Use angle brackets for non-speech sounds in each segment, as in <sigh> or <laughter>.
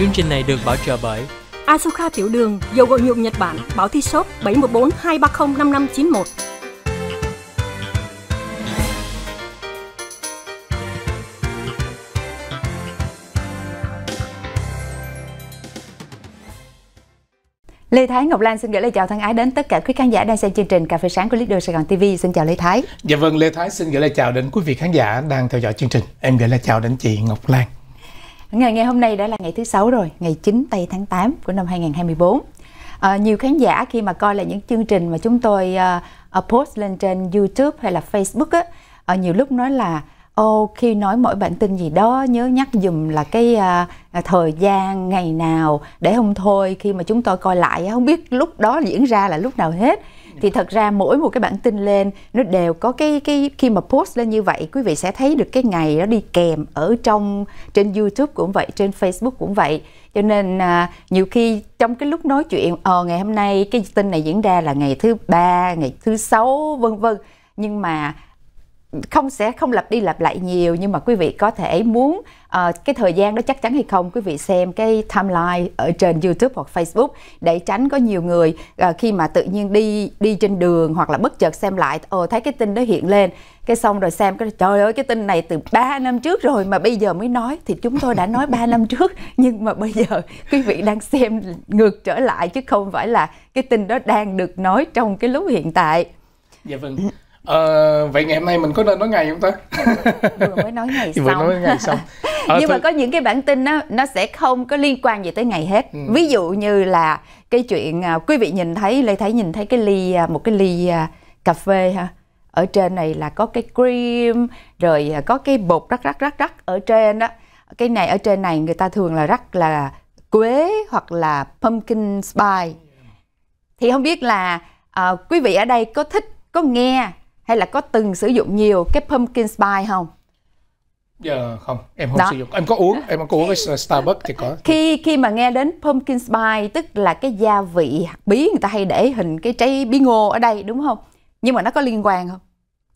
Chương trình này được bảo trợ bởi Asuka Tiểu Đường, dầu gội nhuộm Nhật Bản, báo Thi Shop 714 230 5591. Lê Thái Ngọc Lan xin gửi lời chào thân ái đến tất cả quý khán giả đang xem chương trình Cà phê sáng của Leader Sài Gòn TV. Xin chào Lê Thái. Dạ vâng, Lê Thái xin gửi lời chào đến quý vị khán giả đang theo dõi chương trình. Em gửi lời chào đến chị Ngọc Lan. Ngày ngày hôm nay đã là ngày thứ sáu rồi, ngày 9 tây tháng 8 của năm 2024. À, ờ, nhiều khán giả khi mà coi lại những chương trình mà chúng tôi uh, post lên trên YouTube hay là Facebook á, ở nhiều lúc nói là ô khi nói mỗi bản tin gì đó nhớ nhắc dùm là cái uh, thời gian ngày nào để không thôi khi mà chúng tôi coi lại không biết lúc đó diễn ra là lúc nào hết thì thật ra mỗi một cái bản tin lên nó đều có cái cái khi mà post lên như vậy quý vị sẽ thấy được cái ngày nó đi kèm ở trong trên YouTube cũng vậy, trên Facebook cũng vậy. Cho nên à, nhiều khi trong cái lúc nói chuyện ờ ngày hôm nay cái tin này diễn ra là ngày thứ ba, ngày thứ sáu vân vân nhưng mà không sẽ không lặp đi lặp lại nhiều nhưng mà quý vị có thể muốn uh, cái thời gian đó chắc chắn hay không quý vị xem cái timeline ở trên YouTube hoặc Facebook để tránh có nhiều người uh, khi mà tự nhiên đi đi trên đường hoặc là bất chợt xem lại ồ ờ, thấy cái tin đó hiện lên cái xong rồi xem cái trời ơi cái tin này từ 3 năm trước rồi mà bây giờ mới nói thì chúng tôi đã nói 3 năm trước <laughs> nhưng mà bây giờ quý vị đang xem ngược trở lại chứ không phải là cái tin đó đang được nói trong cái lúc hiện tại. Dạ vâng. Ờ, vậy ngày hôm nay mình có nên nói ngày không ta? Vừa mới nói ngày <laughs> xong. Vừa nói ngày xong. Ờ, Nhưng thôi... mà có những cái bản tin nó nó sẽ không có liên quan gì tới ngày hết. Ừ. Ví dụ như là cái chuyện à, quý vị nhìn thấy Lê Thái nhìn thấy cái ly à, một cái ly à, cà phê ha. Ở trên này là có cái cream rồi có cái bột rắc rắc rắc rắc ở trên đó. Cái này ở trên này người ta thường là rắc là quế hoặc là pumpkin spice. Thì không biết là uh, quý vị ở đây có thích có nghe hay là có từng sử dụng nhiều cái pumpkin spice không? Dạ không, em không Đó. sử dụng. Em có uống, em có uống cái Starbucks thì có. Khi khi mà nghe đến pumpkin spice tức là cái gia vị hạt bí người ta hay để hình cái trái bí ngô ở đây đúng không? Nhưng mà nó có liên quan không?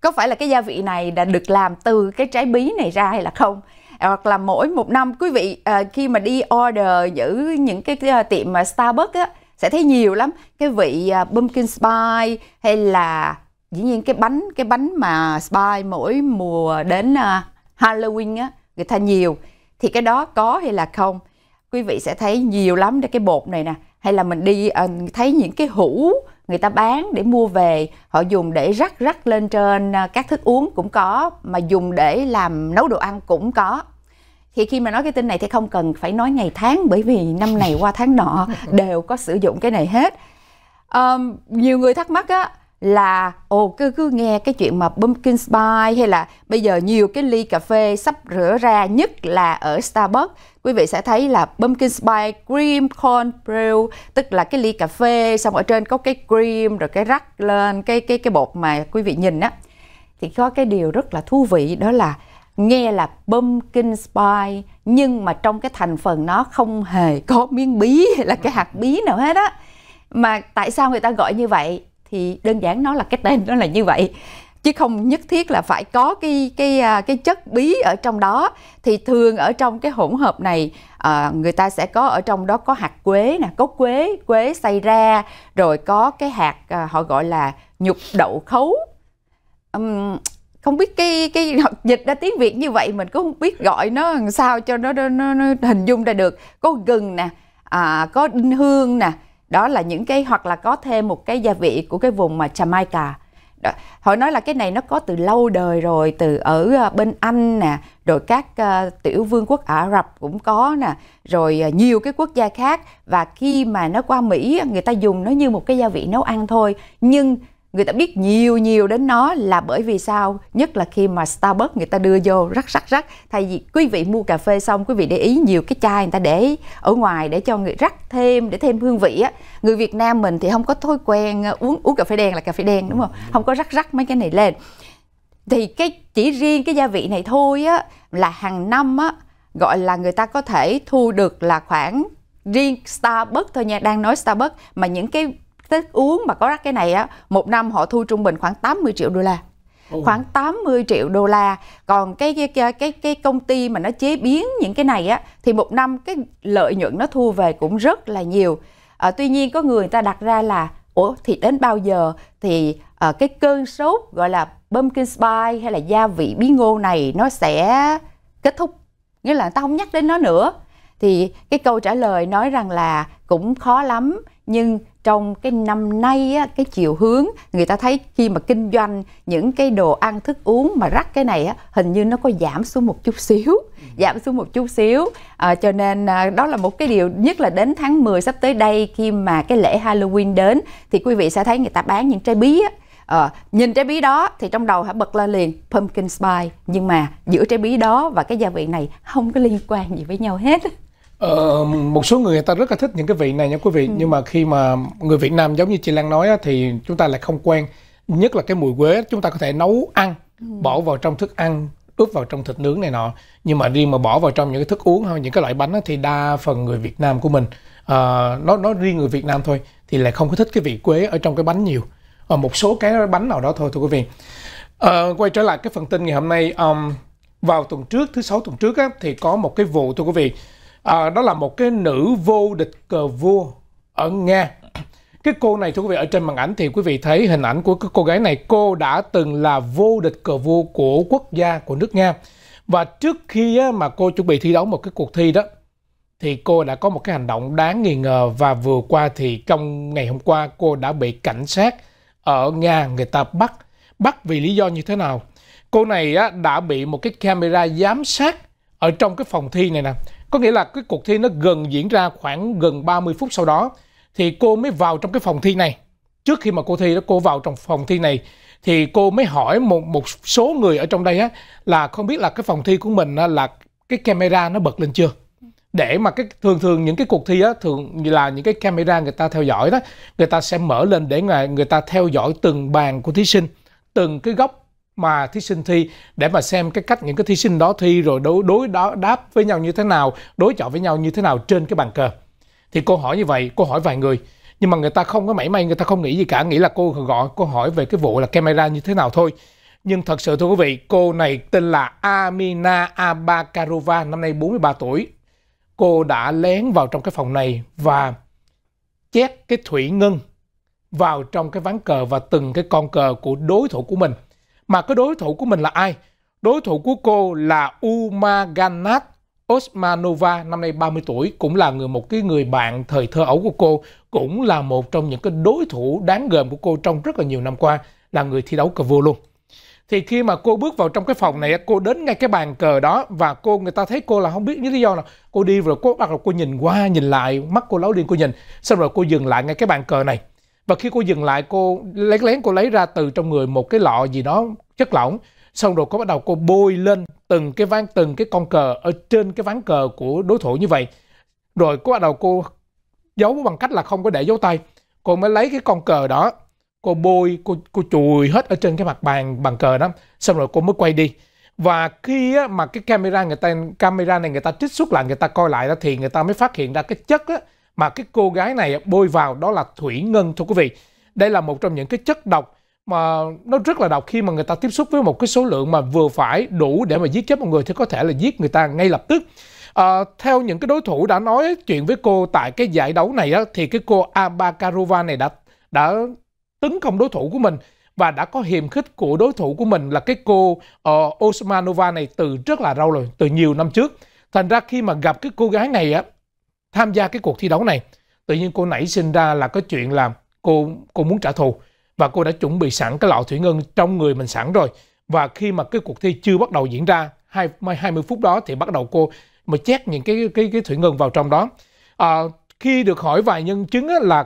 Có phải là cái gia vị này đã được làm từ cái trái bí này ra hay là không? hoặc là mỗi một năm quý vị à, khi mà đi order giữ những cái, à, tiệm mà Starbucks á sẽ thấy nhiều lắm cái vị à, pumpkin spice hay là dĩ nhiên cái bánh cái bánh mà spy mỗi mùa đến à, Halloween á người ta nhiều thì cái đó có hay là không quý vị sẽ thấy nhiều lắm cái bột này nè hay là mình đi à, thấy những cái hũ người ta bán để mua về họ dùng để rắc rắc lên trên à, các thức uống cũng có mà dùng để làm nấu đồ ăn cũng có thì khi mà nói cái tin này thì không cần phải nói ngày tháng bởi vì năm này qua tháng nọ <laughs> đều có sử dụng cái này hết um, nhiều người thắc mắc á là ồ cứ cứ nghe cái chuyện mà pumpkin spice hay là bây giờ nhiều cái ly cà phê sắp rửa ra nhất là ở Starbucks quý vị sẽ thấy là pumpkin spice cream corn brew tức là cái ly cà phê xong ở trên có cái cream rồi cái rắc lên cái cái cái bột mà quý vị nhìn á thì có cái điều rất là thú vị đó là nghe là pumpkin spice nhưng mà trong cái thành phần nó không hề có miếng bí hay là cái hạt bí nào hết á mà tại sao người ta gọi như vậy thì đơn giản nó là cái tên nó là như vậy chứ không nhất thiết là phải có cái cái à, cái chất bí ở trong đó thì thường ở trong cái hỗn hợp này à, người ta sẽ có ở trong đó có hạt quế nè có quế quế xay ra rồi có cái hạt à, họ gọi là nhục đậu khấu um, không biết cái cái <laughs> dịch ra tiếng việt như vậy mình cũng không biết gọi nó làm sao cho nó, nó, nó, nó hình dung ra được có gừng nè à, có đinh hương nè đó là những cái hoặc là có thêm một cái gia vị của cái vùng mà Jamaica đó. họ nói là cái này nó có từ lâu đời rồi từ ở ờ, bên Anh nè rồi các uh, tiểu vương quốc Ả Rập cũng có nè rồi uh, nhiều cái quốc gia khác và khi mà nó qua Mỹ người ta dùng nó như một cái gia vị nấu ăn thôi nhưng người ta biết nhiều nhiều đến nó là bởi vì sao nhất là khi mà Starbucks người ta đưa vô rắc rắc rắc thay vì quý vị mua cà phê xong quý vị để ý nhiều cái chai người ta để ở ngoài để cho người rắc thêm để thêm hương vị á người Việt Nam mình thì không có thói quen ờ, uống uống cà phê đen là cà phê đen đúng không không có rắc rắc mấy cái này lên thì cái chỉ riêng cái gia vị này thôi á là hàng năm á gọi là người ta có thể thu được là khoảng riêng Starbucks thôi nha đang nói Starbucks mà những cái thức uống mà có rắc cái này á một năm họ thu trung bình khoảng 80 triệu đô la Ồ. khoảng 80 triệu đô la còn cái cái cái cái công ty mà nó chế biến những cái này á thì một năm cái lợi nhuận nó thu về cũng rất là nhiều à, tuy nhiên có người, người ta đặt ra là ủa thì đến bao giờ thì à, cái cơn sốt gọi là pumpkin spice hay là gia vị bí ngô này nó sẽ kết thúc nghĩa là ta không nhắc đến nó nữa thì cái câu trả lời nói rằng là cũng khó lắm nhưng trong cái năm nay á, cái chiều hướng người ta thấy khi mà kinh doanh những cái đồ ăn thức uống mà rắc cái này á, hình như nó có giảm xuống một chút xíu ừ. giảm xuống một chút xíu à, cho nên à, đó là một cái điều nhất là đến tháng 10 sắp tới đây khi mà cái lễ Halloween đến thì quý vị sẽ thấy người ta bán những trái bí á, à, nhìn trái bí đó thì trong đầu hả bật lên liền pumpkin spice nhưng mà giữa trái bí đó và cái gia vị này không có liên quan gì với nhau hết Ờ, một số người người ta rất là thích những cái vị này nha quý vị ừ. nhưng mà khi mà người Việt Nam giống như chị Lan nói á, thì chúng ta lại không quen nhất là cái mùi quế chúng ta có thể nấu ăn ừ. bỏ vào trong thức ăn ướp vào trong thịt nướng này nọ nhưng mà riêng mà bỏ vào trong những cái thức uống hay những cái loại bánh á, thì đa phần người Việt Nam của mình uh, nó nó riêng người Việt Nam thôi thì lại không có thích cái vị quế ở trong cái bánh nhiều ở ờ, một số cái bánh nào đó thôi thưa quý vị uh, quay trở lại cái phần tin ngày hôm nay um, vào tuần trước thứ sáu tuần trước á, thì có một cái vụ thưa quý vị à, đó là một cái nữ vô địch cờ vua ở nga cái cô này thưa quý vị ở trên màn ảnh thì quý vị thấy hình ảnh của cái cô gái này cô đã từng là vô địch cờ vua của quốc gia của nước nga và trước khi mà cô chuẩn bị thi đấu một cái cuộc thi đó thì cô đã có một cái hành động đáng nghi ngờ và vừa qua thì trong ngày hôm qua cô đã bị cảnh sát ở nga người ta bắt bắt vì lý do như thế nào cô này đã bị một cái camera giám sát ở trong cái phòng thi này nè có nghĩa là cái cuộc thi nó gần diễn ra khoảng gần 30 phút sau đó thì cô mới vào trong cái phòng thi này. Trước khi mà cô thi đó cô vào trong phòng thi này thì cô mới hỏi một một số người ở trong đây á là không biết là cái phòng thi của mình á, là cái camera nó bật lên chưa để mà cái thường thường những cái cuộc thi á thường là những cái camera người ta theo dõi đó người ta sẽ mở lên để người, người ta theo dõi từng bàn của thí sinh từng cái góc mà thí sinh thi để mà xem cái cách những cái thí sinh đó thi rồi đối đối đó đáp với nhau như thế nào đối chọi với nhau như thế nào trên cái bàn cờ thì cô hỏi như vậy cô hỏi vài người nhưng mà người ta không có mảy may người ta không nghĩ gì cả nghĩ là cô gọi cô hỏi về cái vụ là camera như thế nào thôi nhưng thật sự thưa quý vị cô này tên là Amina Abakarova năm nay 43 tuổi cô đã lén vào trong cái phòng này và chét cái thủy ngân vào trong cái ván cờ và từng cái con cờ của đối thủ của mình mà cái đối thủ của mình là ai? Đối thủ của cô là Uma Ganat Osmanova năm nay 30 tuổi cũng là người một cái người bạn thời thơ ấu của cô cũng là một trong những cái đối thủ đáng gờm của cô trong rất là nhiều năm qua là người thi đấu cờ vua luôn thì khi mà cô bước vào trong cái phòng này cô đến ngay cái bàn cờ đó và cô người ta thấy cô là không biết lý do nào cô đi rồi cô bắt đầu cô nhìn qua nhìn lại mắt cô láo điên cô nhìn xong rồi cô dừng lại ngay cái bàn cờ này và khi cô dừng lại cô lén lén cô lấy ra từ trong người một cái lọ gì đó chất lỏng xong rồi cô bắt đầu cô bôi lên từng cái ván từng cái con cờ ở trên cái ván cờ của đối thủ như vậy rồi cô bắt đầu cô giấu bằng cách là không có để dấu tay cô mới lấy cái con cờ đó cô bôi cô cô chùi hết ở trên cái mặt bàn bàn cờ đó xong rồi cô mới quay đi và khi á, mà cái camera người ta camera này người ta trích xuất lại người ta coi lại đó thì người ta mới phát hiện ra cái chất á, mà cái cô gái này bôi vào đó là thủy ngân thưa quý vị. Đây là một trong những cái chất độc mà nó rất là độc khi mà người ta tiếp xúc với một cái số lượng mà vừa phải đủ để mà giết chết một người thì có thể là giết người ta ngay lập tức. À, theo những cái đối thủ đã nói chuyện với cô tại cái giải đấu này á, thì cái cô Abakarova này đã đã tấn công đối thủ của mình và đã có hiềm khích của đối thủ của mình là cái cô uh, Osmanova này từ rất là lâu rồi, từ nhiều năm trước. Thành ra khi mà gặp cái cô gái này á, tham gia cái cuộc thi đấu này tự nhiên cô nảy sinh ra là có chuyện là cô cô muốn trả thù và cô đã chuẩn bị sẵn cái lọ thủy ngân trong người mình sẵn rồi và khi mà cái cuộc thi chưa bắt đầu diễn ra hai mươi phút đó thì bắt đầu cô mà chét những cái cái cái thủy ngân vào trong đó à, khi được hỏi vài nhân chứng á, là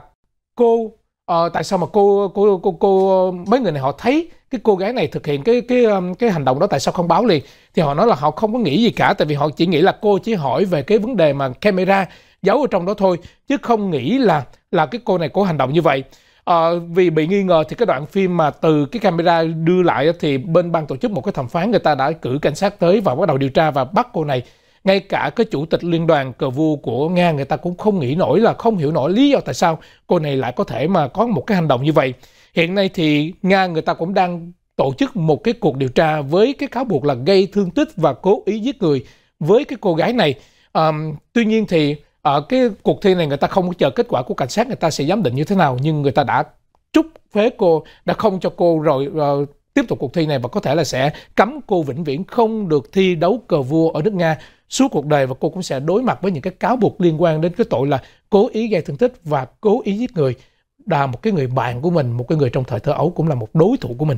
cô à, tại sao mà cô cô cô cô mấy người này họ thấy cái cô gái này thực hiện cái cái um, cái hành động đó tại sao không báo liền thì họ nói là họ không có nghĩ gì cả tại vì họ chỉ nghĩ là cô chỉ hỏi về cái vấn đề mà camera giấu ở trong đó thôi chứ không nghĩ là là cái cô này có hành động như vậy à, vì bị nghi ngờ thì cái đoạn phim mà từ cái camera đưa lại thì bên ban tổ chức một cái thẩm phán người ta đã cử cảnh sát tới và bắt đầu điều tra và bắt cô này ngay cả cái chủ tịch liên đoàn cờ vua của nga người ta cũng không nghĩ nổi là không hiểu nổi lý do tại sao cô này lại có thể mà có một cái hành động như vậy hiện nay thì nga người ta cũng đang tổ chức một cái cuộc điều tra với cái cáo buộc là gây thương tích và cố ý giết người với cái cô gái này à, tuy nhiên thì ở ờ, cái cuộc thi này người ta không có chờ kết quả của cảnh sát người ta sẽ giám định như thế nào nhưng người ta đã trúc phế cô đã không cho cô rồi uh, tiếp tục cuộc thi này và có thể là sẽ cấm cô vĩnh viễn không được thi đấu cờ vua ở nước Nga suốt cuộc đời và cô cũng sẽ đối mặt với những cái cáo buộc liên quan đến cái tội là cố ý gây thương tích và cố ý giết người là một cái người bạn của mình một cái người trong thời thơ ấu cũng là một đối thủ của mình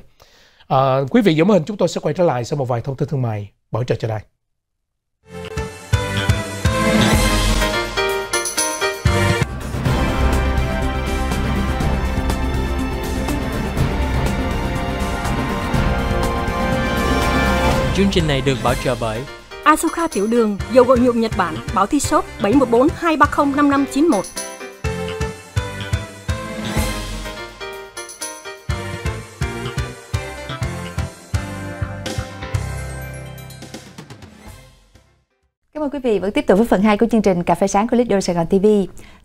à, quý vị giữ hình chúng tôi sẽ quay trở lại sau một vài thông tin thương mại bảo trợ trở lại Chương trình này được bảo trợ bởi Asuka Tiểu Đường, dầu gội nhuộm Nhật Bản, bảo thi shop 714 230 5591. Cảm ơn quý vị vẫn tiếp tục với phần 2 của chương trình Cà phê sáng của Leader Sài Gòn TV.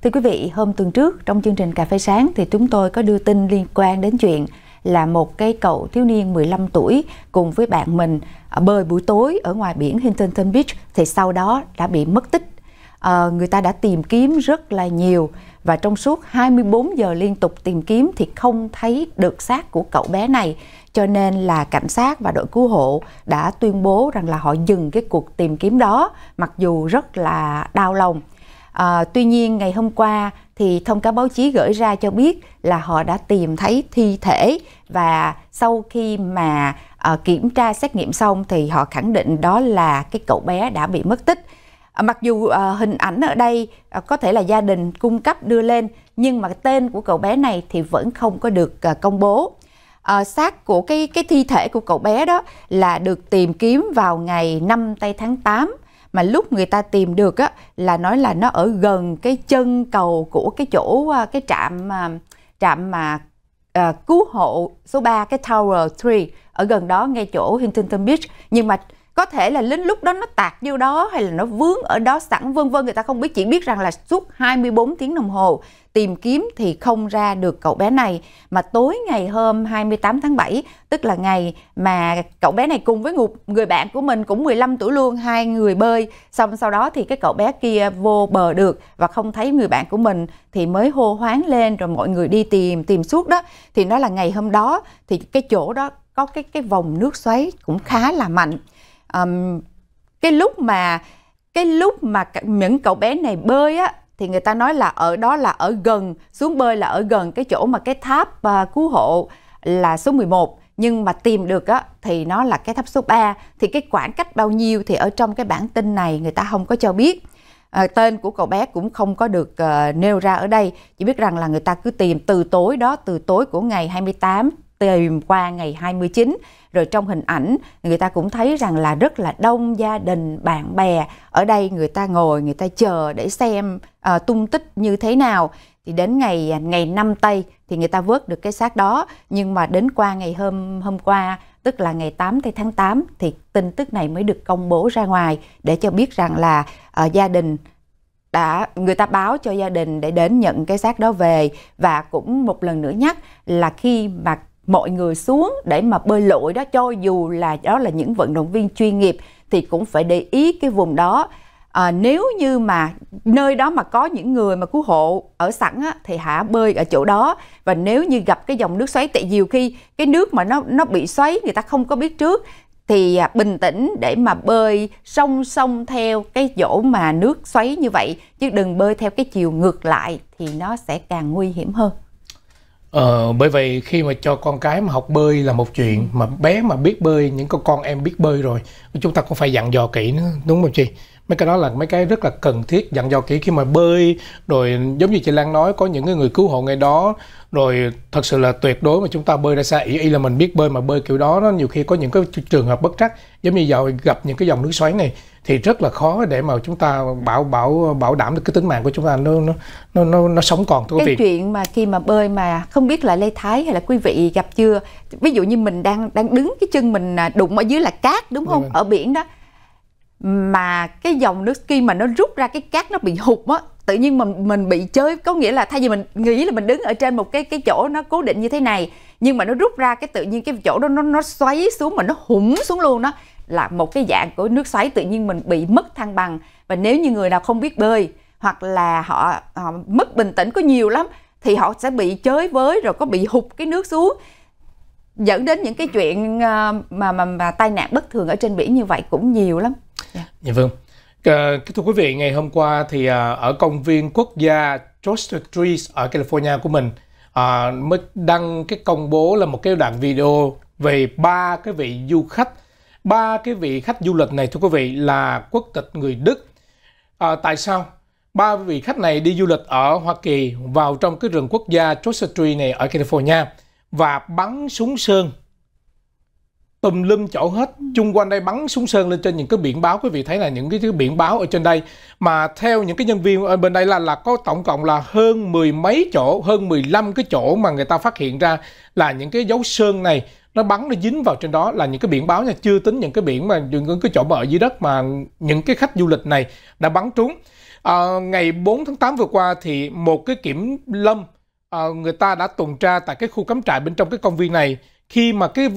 Thưa quý vị, hôm tuần trước trong chương trình Cà phê sáng thì chúng tôi có đưa tin liên quan đến chuyện là một cái cậu thiếu niên 15 tuổi cùng với bạn mình à, bơi buổi tối ở ngoài biển Huntington Beach thì sau đó đã bị mất tích. À, người ta đã tìm kiếm rất là nhiều và trong suốt 24 giờ liên tục tìm kiếm thì không thấy được xác của cậu bé này cho nên là cảnh sát và đội cứu hộ đã tuyên bố rằng là họ dừng cái cuộc tìm kiếm đó mặc dù rất là đau lòng. À, tuy nhiên ngày hôm qua thì thông cáo báo chí gửi ra cho biết là họ đã tìm thấy thi thể và sau khi mà uh, kiểm tra xét nghiệm xong thì họ khẳng định đó là cái cậu bé đã bị mất tích à, mặc dù uh, hình ảnh ở đây uh, có thể là gia đình cung cấp đưa lên nhưng mà tên của cậu bé này thì vẫn không có được uh, công bố uh, xác của cái cái thi thể của cậu bé đó là được tìm kiếm vào ngày 5 tây tháng 8 mà lúc người ta tìm được á là nói là nó ở gần cái chân cầu của cái chỗ à, cái trạm à, trạm mà uh, cứu hộ số 3 cái Tower 3 ở gần đó ngay chỗ Huntington Beach nhưng mà có thể là lính lúc đó nó tạt vô đó hay là nó vướng ở đó sẵn vân vân người ta không biết chỉ biết rằng là suốt 24 tiếng đồng hồ tìm kiếm thì không ra được cậu bé này mà tối ngày hôm 28 tháng 7 tức là ngày mà cậu bé này cùng với người bạn của mình cũng 15 tuổi luôn hai người bơi xong sau đó thì cái cậu bé kia vô bờ được và không thấy người bạn của mình thì mới hô hoáng lên rồi mọi người đi tìm tìm suốt đó thì nó là ngày hôm đó thì cái chỗ đó có cái cái vòng nước xoáy cũng khá là mạnh um, cái lúc mà cái lúc mà những cậu bé này bơi á thì người ta nói là ở đó là ở gần xuống bơi là ở gần cái chỗ mà cái tháp uh, cứu hộ là số 11 nhưng mà tìm được á thì nó là cái tháp số 3 thì cái khoảng cách bao nhiêu thì ở trong cái bản tin này người ta không có cho biết à, tên của cậu bé cũng không có được uh, nêu ra ở đây chỉ biết rằng là người ta cứ tìm từ tối đó từ tối của ngày 28 tìm qua ngày 29 rồi trong hình ảnh người ta cũng thấy rằng là rất là đông gia đình bạn bè ở đây người ta ngồi người ta chờ để xem à, tung tích như thế nào thì đến ngày à, ngày năm Tây thì người ta vớt được cái xác đó nhưng mà đến qua ngày hôm hôm qua tức là ngày 8 tây tháng 8 thì tin tức này mới được công bố ra ngoài để cho biết rằng là uh, gia đình đã người ta báo cho gia đình để đến nhận cái xác đó về và cũng một lần nữa nhắc là khi mà mọi người xuống để mà bơi lội đó cho dù là đó là những vận động viên chuyên nghiệp thì cũng phải để ý cái vùng đó à, nếu như mà nơi đó mà có những người mà cứu hộ ở sẵn á, thì hả bơi ở chỗ đó và nếu như gặp cái dòng nước xoáy tại nhiều khi cái nước mà nó nó bị xoáy người ta không có biết trước thì à, bình tĩnh để mà bơi song song theo cái chỗ mà nước xoáy như vậy chứ đừng bơi theo cái chiều ngược lại thì nó sẽ càng nguy hiểm hơn Ờ, bởi vậy khi mà cho con cái mà học bơi là một chuyện mà bé mà biết bơi những con con em biết bơi rồi chúng ta cũng phải dặn dò kỹ nữa đúng không chị? mấy cái đó là mấy cái rất là cần thiết dặn dò kỹ khi mà bơi rồi giống như chị Lan nói có những người cứu hộ ngày đó rồi thật sự là tuyệt đối mà chúng ta bơi ra xa ý, ý là mình biết bơi mà bơi kiểu đó nó nhiều khi có những cái trường hợp bất trắc giống như giờ gặp những cái dòng nước xoáy này thì rất là khó để mà chúng ta bảo bảo bảo đảm được cái tính mạng của chúng ta nó nó nó nó, nó sống còn thưa quý vị. Cái chuyện mà khi mà bơi mà không biết là Lê Thái hay là quý vị gặp chưa? Ví dụ như mình đang đang đứng cái chân mình à, đụng ở dưới là cát đúng không? Đúng ở biển đó mà cái dòng nước khi mà nó rút ra cái cát nó bị hụt á tự nhiên mình mình bị chơi có nghĩa là thay vì mình nghĩ là mình đứng ở trên một cái cái chỗ nó cố định như thế này nhưng mà nó rút ra cái tự nhiên cái chỗ đó nó nó xoáy xuống mà nó hủng xuống luôn đó là một cái dạng của nước xoáy tự nhiên mình bị mất thăng bằng và nếu như người nào không biết bơi hoặc là họ, họ mất bình tĩnh có nhiều lắm thì họ sẽ bị chới với rồi có bị hụt cái nước xuống dẫn đến những cái chuyện ờ, mà mà, mà tai nạn bất thường ở trên biển như vậy cũng nhiều lắm Yeah. Dạ. dạ vâng. Ờ, thưa quý vị, ngày hôm qua thì ờ, ở công viên quốc gia George Trees ở California của mình ờ, mới đăng cái công bố là một cái đoạn video về ba cái vị du khách ba cái vị khách du lịch này thưa quý vị là quốc tịch người Đức. À, tại sao? Ba vị khách này đi du lịch ở Hoa Kỳ vào trong cái rừng quốc gia Joshua Tree này ở California và bắn súng sơn tùm lum chỗ hết ừ. chung quanh đây bắn súng sơn lên trên những cái biển báo quý vị thấy là những cái, cái biển báo ở trên đây mà theo những cái nhân viên ở bên đây là là có tổng cộng là hơn mười mấy chỗ hơn 15 cái chỗ mà người ta phát hiện ra là những cái dấu sơn này nó bắn nó dính vào trên đó là những cái biển báo nha chưa tính những cái biển mà những cái chỗ mà ở dưới đất mà những cái khách du lịch này đã bắn trúng à, ngày 4 tháng 8 vừa qua thì một cái kiểm lâm à, người ta đã tuần tra tại cái khu cắm trại bên trong cái công viên này khi mà cái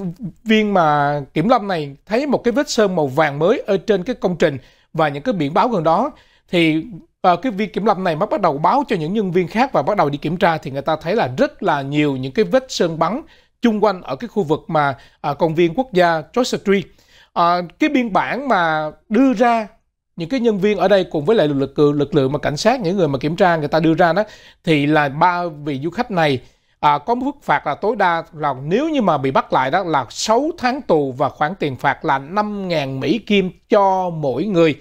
viên mà kiểm lâm này thấy một cái vết sơn màu vàng mới ở trên cái công trình và những cái biển báo gần đó thì à, cái viên kiểm lâm này mới bắt đầu báo cho những nhân viên khác và bắt đầu đi kiểm tra thì người ta thấy là rất là nhiều những cái vết sơn bắn chung quanh ở cái khu vực mà à, công viên quốc gia George Street. À, cái biên bản mà đưa ra những cái nhân viên ở đây cùng với lại lực lượng lực lượng mà cảnh sát những người mà kiểm tra người ta đưa ra đó thì là ba vị du khách này à, có mức phạt là tối đa là nếu như mà bị bắt lại đó là 6 tháng tù và khoản tiền phạt là 5.000 Mỹ Kim cho mỗi người.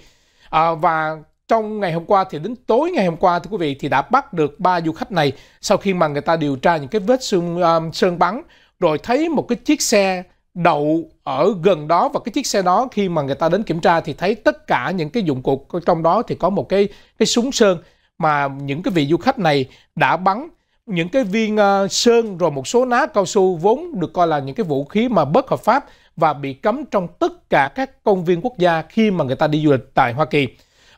À, và trong ngày hôm qua thì đến tối ngày hôm qua thưa quý vị thì đã bắt được ba du khách này sau khi mà người ta điều tra những cái vết xương um, sơn bắn rồi thấy một cái chiếc xe đậu ở gần đó và cái chiếc xe đó khi mà người ta đến kiểm tra thì thấy tất cả những cái dụng cụ trong đó thì có một cái cái súng sơn mà những cái vị du khách này đã bắn những cái viên ờ, sơn rồi một số ná cao su vốn được coi là những cái vũ khí mà bất hợp pháp và bị cấm trong tất cả các công viên quốc gia khi mà người ta đi du lịch tại Hoa Kỳ.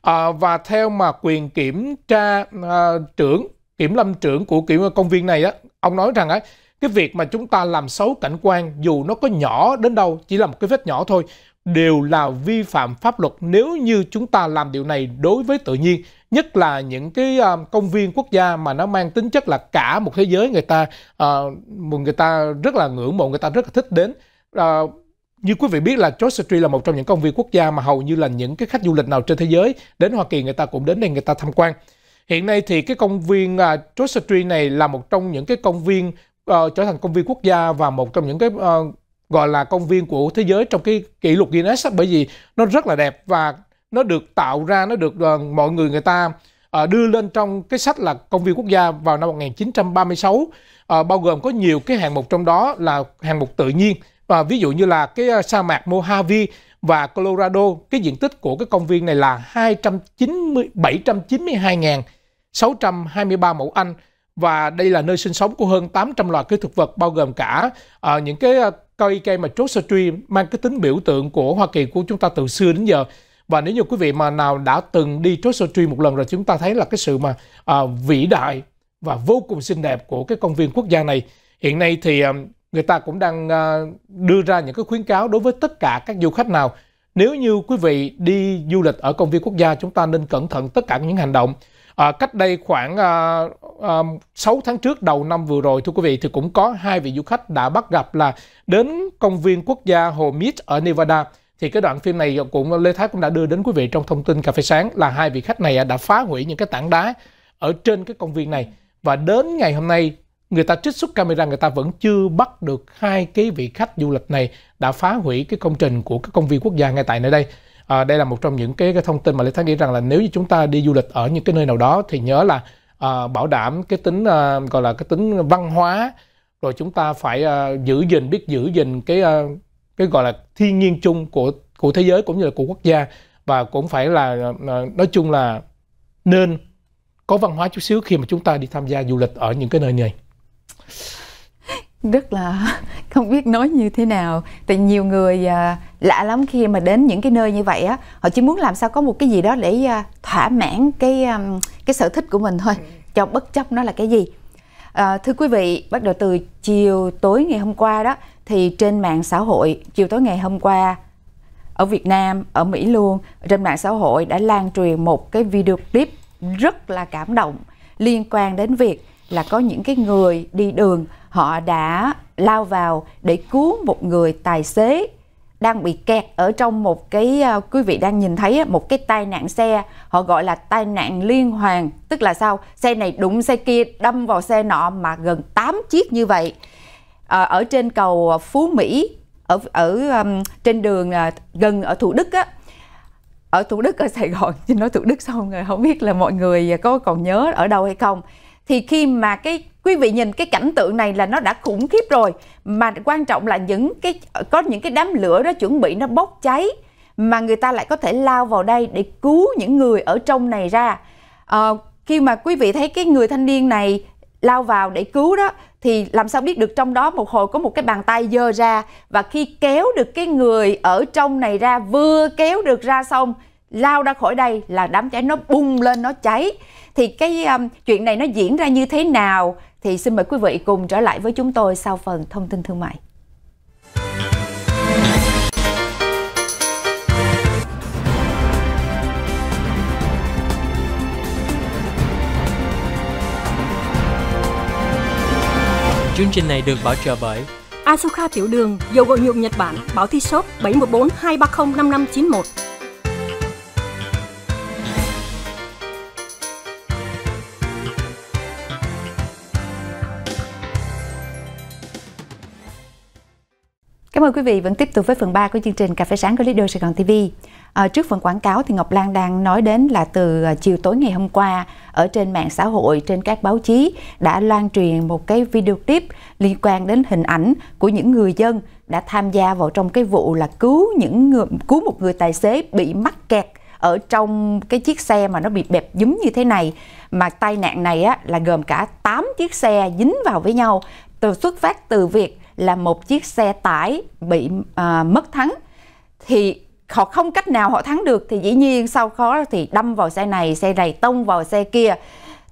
À, và theo mà quyền kiểm tra à, trưởng, kiểm lâm trưởng của kiểm công viên này á, ông nói rằng ấy, cái việc mà chúng ta làm xấu cảnh quan dù nó có nhỏ đến đâu chỉ là một cái vết nhỏ thôi đều là vi phạm pháp luật nếu như chúng ta làm điều này đối với tự nhiên nhất là những cái à, công viên quốc gia mà nó mang tính chất là cả một thế giới người ta à, người ta rất là ngưỡng mộ người ta rất là thích đến à, như quý vị biết là George Street là một trong những công viên quốc gia mà hầu như là những cái khách du lịch nào trên thế giới đến Hoa Kỳ người ta cũng đến đây người ta tham quan. Hiện nay thì cái công viên uh, George Street này là một trong những cái công viên uh, trở thành công viên quốc gia và một trong những cái uh, gọi là công viên của thế giới trong cái kỷ lục Guinness bởi vì nó rất là đẹp và nó được tạo ra nó được uh, mọi người người ta uh, đưa lên trong cái sách là công viên quốc gia vào năm 1936 uh, ờ, bao gồm có nhiều cái hạng mục trong đó là hạng mục tự nhiên và ví dụ như là cái sa mạc Mojave và Colorado cái diện tích của cái công viên này là 290 792.623 mẫu Anh và đây là nơi sinh sống của hơn 800 loài cây thực vật bao gồm cả uh, những cái cây cây mà chốt sa truy mang cái tính biểu tượng của Hoa Kỳ của chúng ta từ xưa đến giờ và nếu như quý vị mà nào đã từng đi Joshua Tree một lần rồi chúng ta thấy là cái sự mà à, vĩ đại và vô cùng xinh đẹp của cái công viên quốc gia này hiện nay thì à, người ta cũng đang à, đưa ra những cái khuyến cáo đối với tất cả các du khách nào nếu như quý vị đi du lịch ở công viên quốc gia chúng ta nên cẩn thận tất cả những hành động à, cách đây khoảng à, à, 6 tháng trước đầu năm vừa rồi thưa quý vị thì cũng có hai vị du khách đã bắt gặp là đến công viên quốc gia Hồ Mead ở Nevada thì cái đoạn phim này cũng Lê Thái cũng đã đưa đến quý vị trong thông tin cà phê sáng là hai vị khách này đã phá hủy những cái tảng đá ở trên cái công viên này và đến ngày hôm nay người ta trích xuất camera người ta vẫn chưa bắt được hai cái vị khách du lịch này đã phá hủy cái công trình của các công viên quốc gia ngay tại nơi đây à, đây là một trong những cái, cái thông tin mà Lê Thái nghĩ rằng là nếu như chúng ta đi du lịch ở những cái nơi nào đó thì nhớ là à, bảo đảm cái tính à, gọi là cái tính văn hóa rồi chúng ta phải à, giữ gìn biết giữ gìn cái à, cái gọi là thiên nhiên chung của của thế giới cũng như là của quốc gia và cũng phải là nói chung là nên có văn hóa chút xíu khi mà chúng ta đi tham gia du lịch ở những cái nơi này rất là <laughs> không biết nói như thế nào tại nhiều người à, lạ lắm khi mà đến những cái nơi như vậy á họ chỉ muốn làm sao có một cái gì đó để à, thỏa mãn cái um, cái sở thích của mình thôi cho bất chấp nó là cái gì À, thưa quý vị, bắt đầu từ chiều tối ngày hôm qua đó thì trên mạng xã hội chiều tối ngày hôm qua ở Việt Nam, ở Mỹ luôn, trên mạng xã hội đã lan truyền một cái video clip rất là cảm động liên quan đến việc là có những cái người đi đường họ đã lao vào để cứu một người tài xế đang bị kẹt ở trong một cái à, quý vị đang nhìn thấy một cái tai nạn xe họ gọi là tai nạn liên hoàn tức là sao xe này đụng xe kia đâm vào xe nọ mà gần 8 chiếc như vậy à, ở trên cầu Phú Mỹ ở ở um, trên đường à, gần ở Thủ Đức á ở Thủ Đức ở Sài Gòn chứ <laughs> nói Thủ Đức xong rồi không biết là mọi người có còn nhớ ở đâu hay không thì khi mà cái quý vị nhìn cái cảnh tượng này là nó đã khủng khiếp rồi mà quan trọng là những cái có những cái đám lửa đó chuẩn bị nó bốc cháy mà người ta lại có thể lao vào đây để cứu những người ở trong này ra à, khi mà quý vị thấy cái người thanh niên này lao vào để cứu đó thì làm sao biết được trong đó một hồi có một cái bàn tay dơ ra và khi kéo được cái người ở trong này ra vừa kéo được ra xong lao ra khỏi đây là đám cháy nó bung lên nó cháy thì cái um, chuyện này nó diễn ra như thế nào thì xin mời quý vị cùng trở lại với chúng tôi sau phần thông tin thương mại. Chương trình này được bảo trợ bởi Asuka Tiểu Đường, dầu gội nhuộm Nhật Bản, bảo thi shop 714 230 5591. Cảm ơn quý vị vẫn tiếp tục với phần 3 của chương trình Cà phê sáng của Leader Sài Gòn TV. À, trước phần quảng cáo thì Ngọc Lan đang nói đến là từ à, chiều tối ngày hôm qua ở trên mạng xã hội, trên các báo chí đã lan truyền một cái video clip liên quan đến hình ảnh của những người dân đã tham gia vào trong cái vụ là cứu những người, cứu một người tài xế bị mắc kẹt ở trong cái chiếc xe mà nó bị bẹp dúm như thế này mà tai nạn này á, là gồm cả 8 chiếc xe dính vào với nhau từ xuất phát từ việc là một chiếc xe tải bị à, mất thắng thì họ không cách nào họ thắng được thì dĩ nhiên sau khó thì đâm vào xe này xe này tông vào xe kia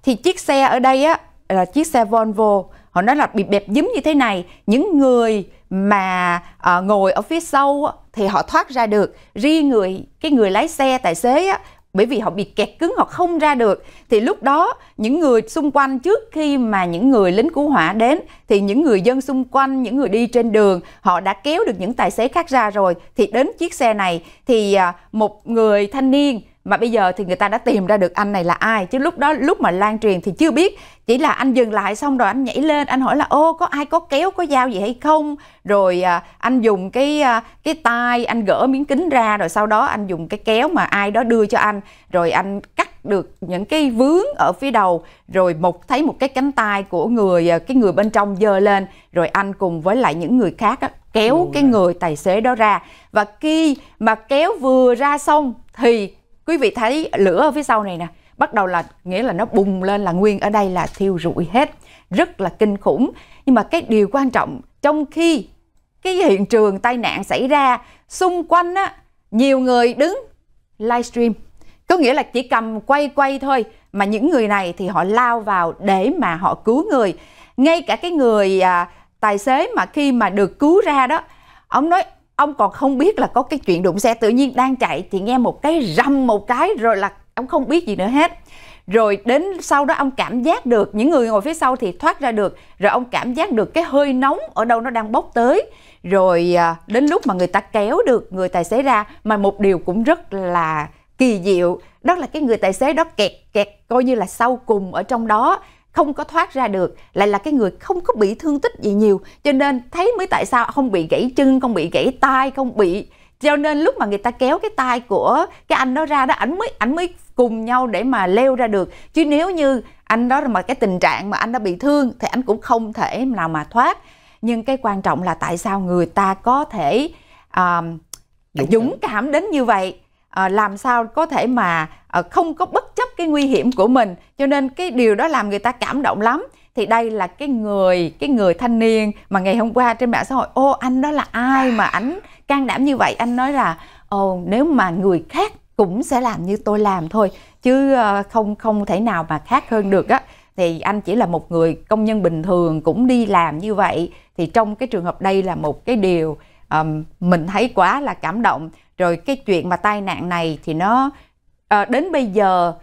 thì chiếc xe ở đây á là chiếc xe Volvo họ nói là bị bẹp dím như thế này những người mà à, ngồi ở phía sau thì họ thoát ra được riêng người cái người lái xe tài xế á, bởi vì họ bị kẹt cứng họ không ra được thì lúc đó những người xung quanh trước khi mà những người lính cứu hỏa đến thì những người dân xung quanh những người đi trên đường họ đã kéo được những tài xế khác ra rồi thì đến chiếc xe này thì à, một người thanh niên mà bây giờ thì người ta đã tìm ra được anh này là ai chứ lúc đó lúc mà lan truyền thì chưa biết chỉ là anh dừng lại xong rồi anh nhảy lên anh hỏi là ô có ai có kéo có dao gì hay không rồi à, anh dùng cái à, cái tay anh gỡ miếng kính ra rồi sau đó anh dùng cái kéo mà ai đó đưa cho anh rồi anh cắt được những cái vướng ở phía đầu rồi một thấy một cái cánh tay của người à, cái người bên trong dơ lên rồi anh cùng với lại những người khác đó, kéo Đúng cái rồi. người tài xế đó ra và khi mà kéo vừa ra xong thì quý vị thấy lửa ở phía sau này nè bắt đầu là nghĩa là nó bùng lên là nguyên ở đây là thiêu rụi hết rất là kinh khủng nhưng mà cái điều quan trọng trong khi cái hiện trường tai nạn xảy ra xung quanh á nhiều người đứng livestream có nghĩa là chỉ cầm quay quay thôi mà những người này thì họ lao vào để mà họ cứu người ngay cả cái người à, tài xế mà khi mà được cứu ra đó ông nói ông còn không biết là có cái chuyện đụng xe tự nhiên đang chạy thì nghe một cái rầm một cái rồi là ông không biết gì nữa hết rồi đến sau đó ông cảm giác được những người ngồi phía sau thì thoát ra được rồi ông cảm giác được cái hơi nóng ở đâu nó đang bốc tới rồi à, đến lúc mà người ta kéo được người tài xế ra mà một điều cũng rất là kỳ diệu đó là cái người tài xế đó kẹt kẹt coi như là sau cùng ở trong đó không có thoát ra được lại là cái người không có bị thương tích gì nhiều cho nên thấy mới tại sao không bị gãy chân không bị gãy tay không bị cho nên lúc mà người ta kéo cái tay của cái anh đó ra đó ảnh mới ảnh mới cùng nhau để mà leo ra được chứ nếu như anh đó mà cái tình trạng mà anh đã bị thương thì anh cũng không thể nào mà thoát nhưng cái quan trọng là tại sao người ta có thể uh, dũng, dũng cảm đến như vậy uh, làm sao có thể mà Ờ, không có bất chấp cái nguy hiểm của mình cho nên cái điều đó làm người ta cảm động lắm thì đây là cái người cái người thanh niên mà ngày hôm qua trên mạng xã hội ô anh đó là ai mà ảnh can đảm như vậy anh nói là ồ ờ, nếu mà người khác cũng sẽ làm như tôi làm thôi chứ ờ, không không thể nào mà khác hơn được á thì anh chỉ là một người công nhân bình thường cũng đi làm như vậy thì trong cái trường hợp đây là một cái điều um, mình thấy quá là cảm động rồi cái chuyện mà tai nạn này thì nó à, đến bây giờ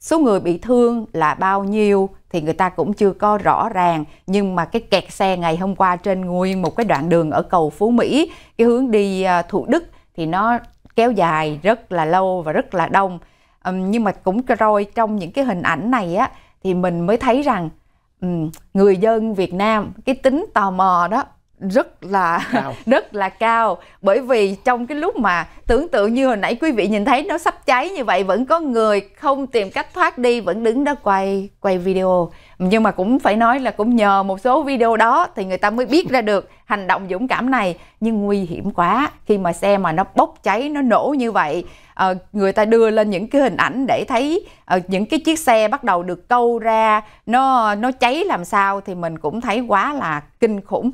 số người bị thương là bao nhiêu thì người ta cũng chưa có rõ ràng nhưng mà cái kẹt xe ngày hôm qua trên nguyên một cái đoạn đường ở cầu Phú Mỹ cái hướng đi ờ, Thủ Đức thì nó kéo dài rất là lâu và rất là đông um, nhưng mà cũng rồi trong những cái hình ảnh này á thì mình mới thấy rằng um, người dân Việt Nam cái tính tò mò đó rất là cao. <laughs> rất là cao bởi vì trong cái lúc mà tưởng tượng như hồi nãy quý vị nhìn thấy nó sắp cháy như vậy vẫn có người không tìm cách thoát đi vẫn đứng đó quay quay video nhưng mà cũng phải nói là cũng nhờ một số video đó thì người ta mới biết ra được hành động dũng cảm này nhưng nguy hiểm quá khi mà xe mà nó bốc cháy nó nổ như vậy à, người ta đưa lên những cái hình ảnh để thấy à, những cái chiếc xe bắt đầu được câu ra nó nó cháy làm sao thì mình cũng thấy quá là kinh khủng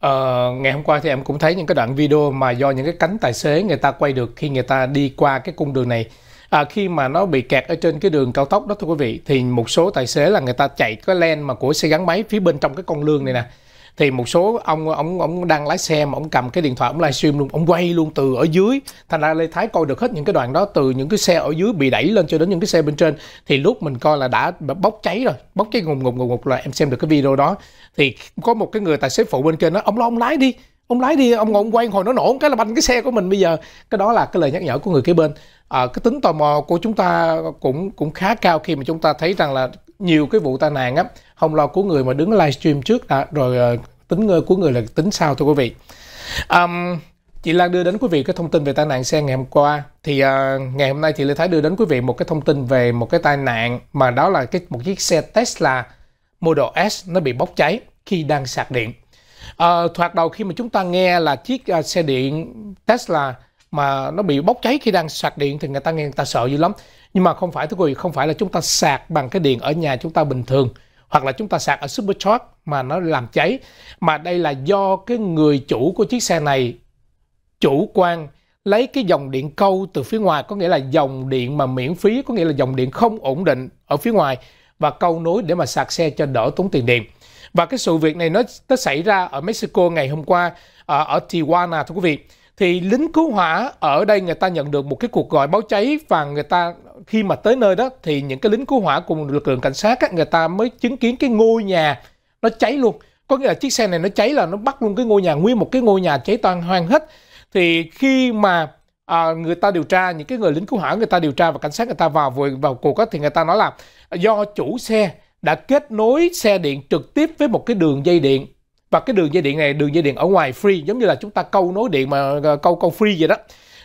Ờ, ngày hôm qua thì em cũng thấy những cái đoạn video mà do những cái cánh tài xế người ta quay được khi người ta đi qua cái cung đường này à, khi mà nó bị kẹt ở trên cái đường cao tốc đó thưa quý vị thì một số tài xế là người ta chạy cái len mà của xe gắn máy phía bên trong cái con lương này nè thì một số ông ông ông đang lái xe mà ông cầm cái điện thoại ông livestream luôn ông quay luôn từ ở dưới thành ra lê thái coi được hết những cái đoạn đó từ những cái xe ở dưới bị đẩy lên cho đến những cái xe bên trên thì lúc mình coi là đã bốc cháy rồi bốc cháy ngùng ngùng ngùng ngục là em xem được cái video đó thì có một cái người tài xế phụ bên kia nói ông lo ông lái đi ông lái đi ông ngồi ông quay hồi nó nổ cái là banh cái xe của mình bây giờ cái đó là cái lời nhắc nhở của người kế bên à, cái tính tò mò của chúng ta cũng cũng khá cao khi mà chúng ta thấy rằng là nhiều cái vụ tai nạn á không lo của người mà đứng livestream trước đã rồi ờ, tính của người là tính sau thưa quý vị um, chị Lan đưa đến quý vị cái thông tin về tai nạn xe ngày hôm qua thì uh, ngày hôm nay chị Lê Thái đưa đến quý vị một cái thông tin về một cái tai nạn mà đó là cái một chiếc xe Tesla Model S nó bị bốc cháy khi đang sạc điện à, thoạt đầu khi mà chúng ta nghe là chiếc uh, xe điện Tesla mà nó bị bốc cháy khi đang sạc điện thì người ta nghe người ta sợ dữ lắm nhưng mà không phải thưa quý vị không phải là chúng ta sạc bằng cái điện ở nhà chúng ta bình thường hoặc là chúng ta sạc ở Supercharge mà nó làm cháy mà đây là do cái người chủ của chiếc xe này chủ quan lấy cái dòng điện câu từ phía ngoài có nghĩa là dòng điện mà miễn phí có nghĩa là dòng điện không ổn định ở phía ngoài và câu nối để mà sạc xe cho đỡ tốn tiền điện và cái sự việc này nó nó xảy ra ở Mexico ngày hôm qua ở, à, ở Tijuana thưa quý vị thì lính cứu hỏa ở đây người ta nhận được một cái cuộc gọi báo cháy và người ta khi mà tới nơi đó thì những cái lính cứu hỏa cùng lực lượng cảnh sát các người ta mới chứng kiến cái ngôi nhà nó cháy luôn có nghĩa là chiếc xe này nó cháy là nó bắt luôn cái ngôi nhà nguyên một cái ngôi nhà cháy toàn hoang hết thì khi mà à, người ta điều tra những cái người lính cứu hỏa người ta điều tra và cảnh sát người ta vào vào, vào cuộc á, thì người ta nói là do chủ xe đã kết nối xe điện trực tiếp với một cái đường dây điện và cái đường dây điện này đường dây điện ở ngoài free giống như là chúng ta câu nối điện mà câu câu free vậy đó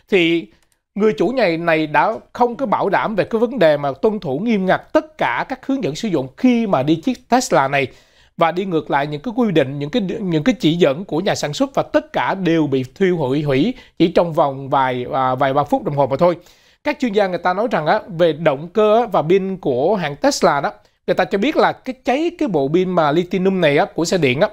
thì người chủ nhà này đã không có bảo đảm về cái vấn đề mà tuân thủ nghiêm ngặt tất cả các hướng dẫn sử dụng khi mà đi chiếc Tesla này và đi ngược lại những cái quy định những cái những cái chỉ dẫn của nhà sản xuất và tất cả đều bị thiêu hủy hủy chỉ trong vòng vài à, vài ba phút đồng hồ mà thôi các chuyên gia người ta nói rằng á, về động cơ và pin của hãng Tesla đó người ta cho biết là cái cháy cái bộ pin mà lithium này á, của xe điện á,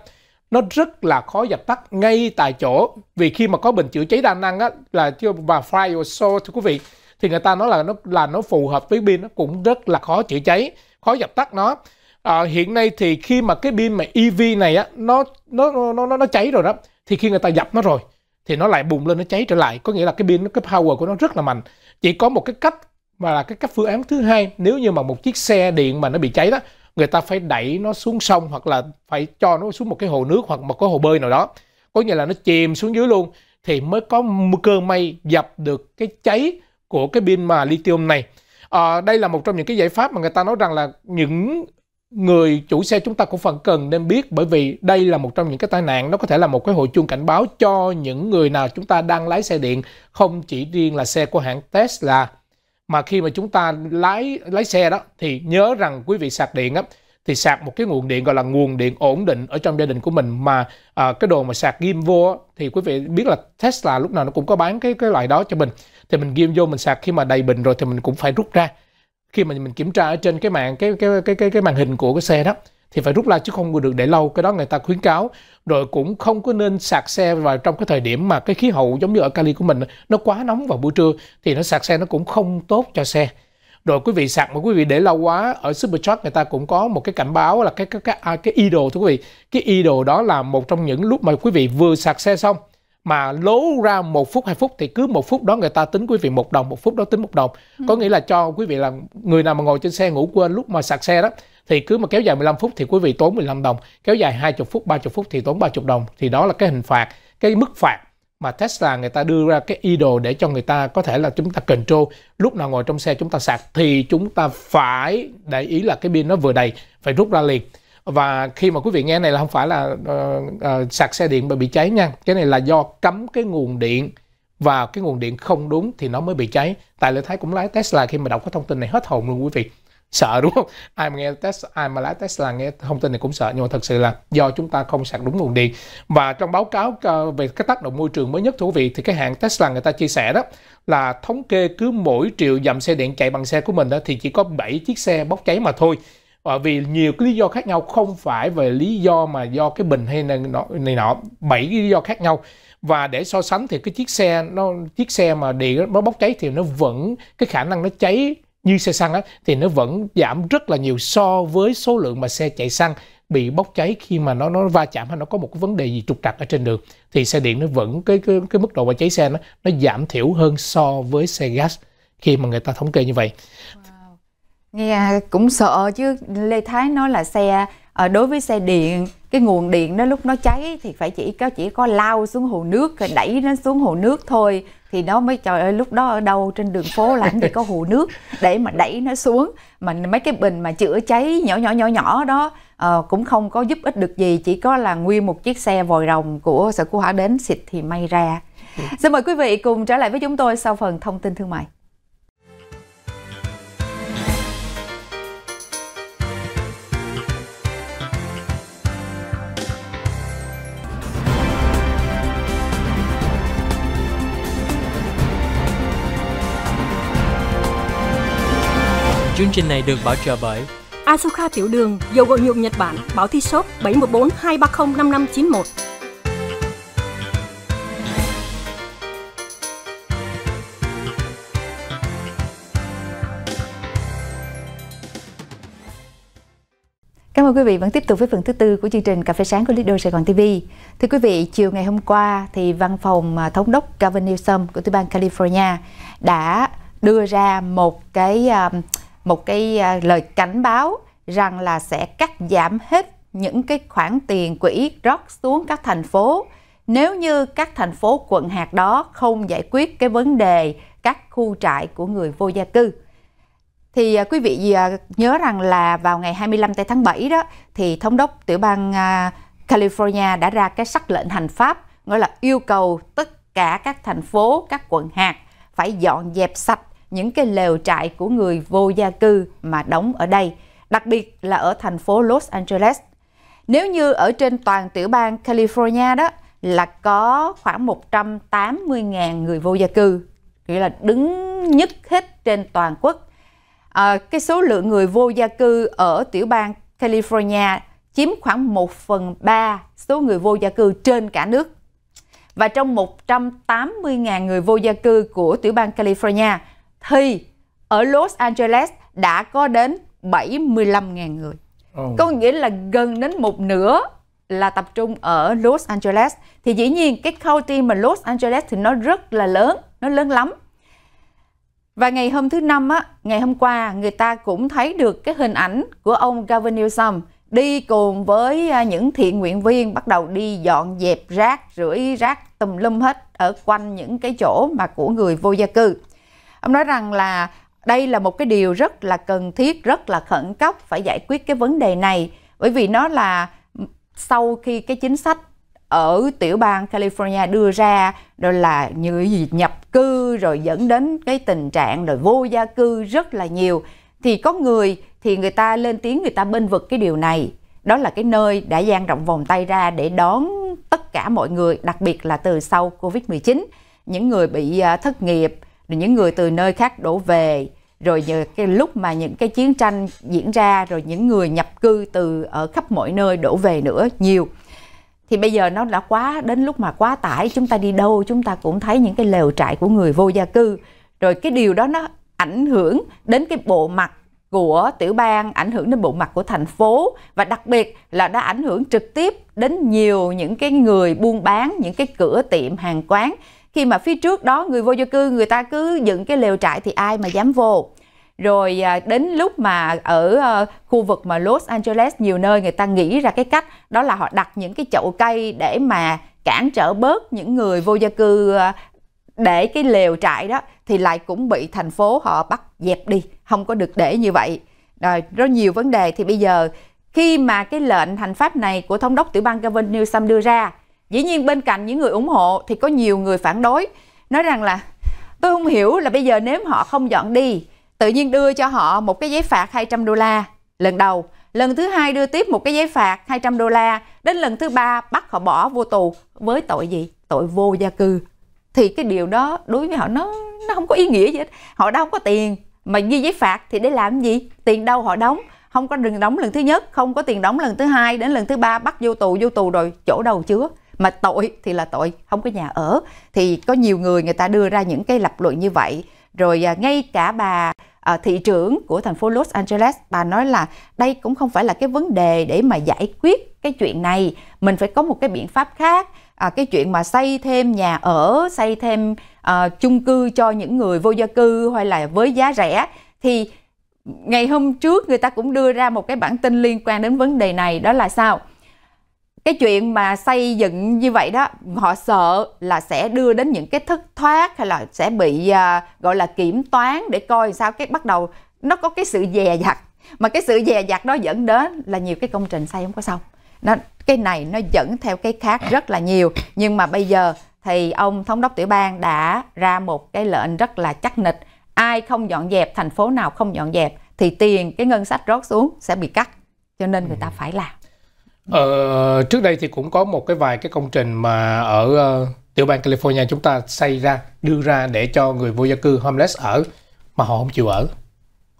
nó rất là khó dập tắt ngay tại chỗ vì khi mà có bình chữa cháy đa năng á là và fire or thưa quý vị thì người ta nói là nó là nó phù hợp với pin nó cũng rất là khó chữa cháy khó dập tắt nó à, hiện nay thì khi mà cái pin mà EV này á nó nó nó nó nó cháy rồi đó thì khi người ta dập nó rồi thì nó lại bùng lên nó cháy trở lại có nghĩa là cái pin cái power của nó rất là mạnh chỉ có một cái cách mà là cái cách phương án thứ hai nếu như mà một chiếc xe điện mà nó bị cháy đó người ta phải đẩy nó xuống sông hoặc là phải cho nó xuống một cái hồ nước hoặc một cái hồ bơi nào đó có nghĩa là nó chìm xuống dưới luôn thì mới có cơ may dập được cái cháy của cái pin mà lithium này à, đây là một trong những cái giải pháp mà người ta nói rằng là những người chủ xe chúng ta cũng phần cần nên biết bởi vì đây là một trong những cái tai nạn nó có thể là một cái hồi chuông cảnh báo cho những người nào chúng ta đang lái xe điện không chỉ riêng là xe của hãng Tesla mà khi mà chúng ta lái lái xe đó thì nhớ rằng quý vị sạc điện á thì sạc một cái nguồn điện gọi là nguồn điện ổn định ở trong gia đình của mình mà à, cái đồ mà sạc ghim vô thì quý vị biết là Tesla lúc nào nó cũng có bán cái cái loại đó cho mình thì mình ghim vô mình sạc khi mà đầy bình rồi thì mình cũng phải rút ra khi mà mình kiểm tra ở trên cái mạng cái cái cái cái, cái màn hình của cái xe đó thì phải rút ra chứ không được để lâu cái đó người ta khuyến cáo rồi cũng không có nên sạc xe vào trong cái thời điểm mà cái khí hậu giống như ở Cali của mình nó quá nóng vào buổi trưa thì nó sạc xe nó cũng không tốt cho xe rồi quý vị sạc mà quý vị để lâu quá ở Supercharge người ta cũng có một cái cảnh báo là cái cái cái à, cái idle thưa quý vị cái idle đó là một trong những lúc mà quý vị vừa sạc xe xong mà lố ra một phút hai phút thì cứ một phút đó người ta tính quý vị một đồng một phút đó tính một đồng ừ. có nghĩa là cho quý vị là người nào mà ngồi trên xe ngủ quên lúc mà sạc xe đó thì cứ mà kéo dài 15 phút thì quý vị tốn 15 đồng kéo dài 20 phút 30 phút thì tốn 30 đồng thì đó là cái hình phạt cái mức phạt mà Tesla người ta đưa ra cái đồ để cho người ta có thể là chúng ta control lúc nào ngồi trong xe chúng ta sạc thì chúng ta phải để ý là cái pin nó vừa đầy phải rút ra liền và khi mà quý vị nghe này là không phải là uh, uh, sạc xe điện mà bị cháy nha cái này là do cấm cái nguồn điện và cái nguồn điện không đúng thì nó mới bị cháy tại lễ thái cũng lái Tesla khi mà đọc cái thông tin này hết hồn luôn quý vị sợ đúng không ai mà nghe test ai mà lái Tesla nghe thông tin này cũng sợ nhưng mà thật sự là do chúng ta không sạc đúng nguồn điện và trong báo cáo ờ, về cái tác động môi trường mới nhất thú vị thì cái hãng Tesla người ta chia sẻ đó là thống kê cứ mỗi triệu dặm xe điện chạy bằng xe của mình đó, thì chỉ có 7 chiếc xe bốc cháy mà thôi và vì nhiều cái lý do khác nhau không phải về lý do mà do cái bình hay này nọ này nọ bảy lý do khác nhau và để so sánh thì cái chiếc xe nó chiếc xe mà điện nó bốc cháy thì nó vẫn cái khả năng nó cháy như xe xăng á, thì nó vẫn giảm rất là nhiều so với số lượng mà xe chạy xăng bị bốc cháy khi mà nó nó va chạm hay nó có một cái vấn đề gì trục trặc ở trên đường thì xe điện nó vẫn cái cái, cái mức độ mà cháy xe nó nó giảm thiểu hơn so với xe gas khi mà người ta thống kê như vậy. Wow. Nghe cũng sợ chứ Lê Thái nói là xe à, đối với xe điện cái nguồn điện đó lúc nó cháy thì phải chỉ có chỉ có lao xuống hồ nước đẩy nó xuống hồ nước thôi thì nó mới trời ơi lúc đó ở đâu trên đường phố làm gì có hồ nước để mà đẩy nó xuống mà mấy cái bình mà chữa cháy nhỏ nhỏ nhỏ nhỏ đó à, cũng không có giúp ích được gì chỉ có là nguyên một chiếc xe vòi rồng của sở cứu hỏa đến xịt thì may ra ừ. xin mời quý vị cùng trở lại với chúng tôi sau phần thông tin thương mại Chương trình này được bảo trợ bởi Asuka Tiểu Đường, dầu gội nhuộm Nhật Bản, báo thi shop 714 230 5591. Cảm ơn quý vị vẫn tiếp tục với phần thứ tư của chương trình Cà phê sáng của Lido Sài Gòn TV. Thưa quý vị, chiều ngày hôm qua thì văn phòng à, thống đốc Gavin Newsom của tiểu bang California đã đưa ra một cái à, một cái à, lời cảnh báo rằng là sẽ cắt giảm hết những cái khoản tiền quỹ rót xuống các thành phố nếu như các thành phố quận hạt đó không giải quyết cái vấn đề các khu trại của người vô gia cư. Thì à, quý vị à, nhớ rằng là vào ngày 25 tây tháng 7 đó thì thống đốc tiểu bang California đã ra cái sắc lệnh hành pháp gọi là yêu cầu tất cả các thành phố, các quận hạt phải dọn dẹp sạch những cái lều trại của người vô gia cư mà đóng ở đây, đặc biệt là ở thành phố Los Angeles. Nếu như ở trên toàn tiểu bang California đó là có khoảng 180.000 người vô gia cư, nghĩa là đứng nhất hết trên toàn quốc. À, cái số lượng người vô gia cư ở tiểu bang California chiếm khoảng 1 phần 3 số người vô gia cư trên cả nước. Và trong 180.000 người vô gia cư của tiểu bang California thì ở Los Angeles đã có đến 75.000 người. Oh. Có nghĩa là gần đến một nửa là tập trung ở Los Angeles. Thì dĩ nhiên cái county mà Los Angeles thì nó rất là lớn, nó lớn lắm. Và ngày hôm thứ năm á, ngày hôm qua người ta cũng thấy được cái hình ảnh của ông Gavin Newsom đi cùng với à, những thiện nguyện viên bắt đầu đi dọn dẹp rác, rưởi rác tùm lum hết ở quanh những cái chỗ mà của người vô gia cư ông nói rằng là đây là một cái điều rất là cần thiết rất là khẩn cấp phải giải quyết cái vấn đề này bởi vì nó là sau khi cái chính sách ở tiểu bang California đưa ra đó là như gì nhập cư rồi dẫn đến cái tình trạng rồi vô gia cư rất là nhiều thì có người thì người ta lên tiếng người ta bên vực cái điều này đó là cái nơi đã dang rộng vòng tay ra để đón tất cả mọi người đặc biệt là từ sau Covid-19 những người bị à, thất nghiệp rồi những người từ nơi khác đổ về rồi giờ cái lúc mà những cái chiến tranh diễn ra rồi những người nhập cư từ ở khắp mọi nơi đổ về nữa nhiều thì bây giờ nó đã quá đến lúc mà quá tải chúng ta đi đâu chúng ta cũng thấy những cái lều trại của người vô gia cư rồi cái điều đó nó ảnh hưởng đến cái bộ mặt của tiểu bang ảnh hưởng đến bộ mặt của thành phố và đặc biệt là đã ảnh hưởng trực tiếp đến nhiều những cái người buôn bán những cái cửa tiệm hàng quán khi mà phía trước đó người vô gia cư người ta cứ dựng cái lều trại thì ai mà dám vô rồi à, đến lúc mà ở ờ, khu vực mà Los Angeles nhiều nơi người ta nghĩ ra cái cách đó là họ đặt những cái chậu cây để mà cản trở bớt những người vô gia cư ờ, để cái lều trại đó thì lại cũng bị thành phố họ bắt dẹp đi không có được để như vậy rồi rất nhiều vấn đề thì bây giờ khi mà cái lệnh hành pháp này của thống đốc tiểu bang Gavin Newsom đưa ra Dĩ nhiên bên cạnh những người ủng hộ thì có nhiều người phản đối, nói rằng là tôi không hiểu là bây giờ nếu họ không dọn đi, tự nhiên đưa cho họ một cái giấy phạt 200 đô la lần đầu, lần thứ hai đưa tiếp một cái giấy phạt 200 đô la, đến lần thứ ba bắt họ bỏ vô tù với tội gì? Tội vô gia cư. Thì cái điều đó đối với họ nó nó không có ý nghĩa gì hết. Họ đâu có tiền mà ghi giấy phạt thì để làm gì? Tiền đâu họ đóng? Không có đừng đóng lần thứ nhất, không có tiền đóng lần thứ hai đến lần thứ ba bắt vô tù vô tù rồi chỗ đầu chứa mà tội thì là tội không có nhà ở thì có nhiều người người ta đưa ra những cái lập luận như vậy rồi à, ngay cả bà à, thị trưởng của thành phố Los Angeles bà nói là đây cũng không phải là cái vấn đề để mà giải quyết cái chuyện này mình phải có một cái biện pháp khác à, cái chuyện mà xây thêm nhà ở xây thêm à, chung cư cho những người vô gia cư hay là với giá rẻ thì ngày hôm trước người ta cũng đưa ra một cái bản tin liên quan đến vấn đề này đó là sao cái chuyện mà xây dựng như vậy đó họ sợ là sẽ đưa đến những cái thất thoát hay là sẽ bị à, gọi là kiểm toán để coi sao cái bắt đầu nó có cái sự dè dặt mà cái sự dè dặt đó dẫn đến là nhiều cái công trình xây không có xong nó cái này nó dẫn theo cái khác rất là nhiều nhưng mà bây giờ thì ông thống đốc tiểu bang đã ra một cái lệnh rất là chắc nịch ai không dọn dẹp thành phố nào không dọn dẹp thì tiền cái ngân sách rót xuống sẽ bị cắt cho nên người ta ừ. phải làm Ờ, trước đây thì cũng có một cái vài cái công trình mà ở uh, tiểu bang California chúng ta xây ra đưa ra để cho người vô gia cư homeless ở mà họ không chịu ở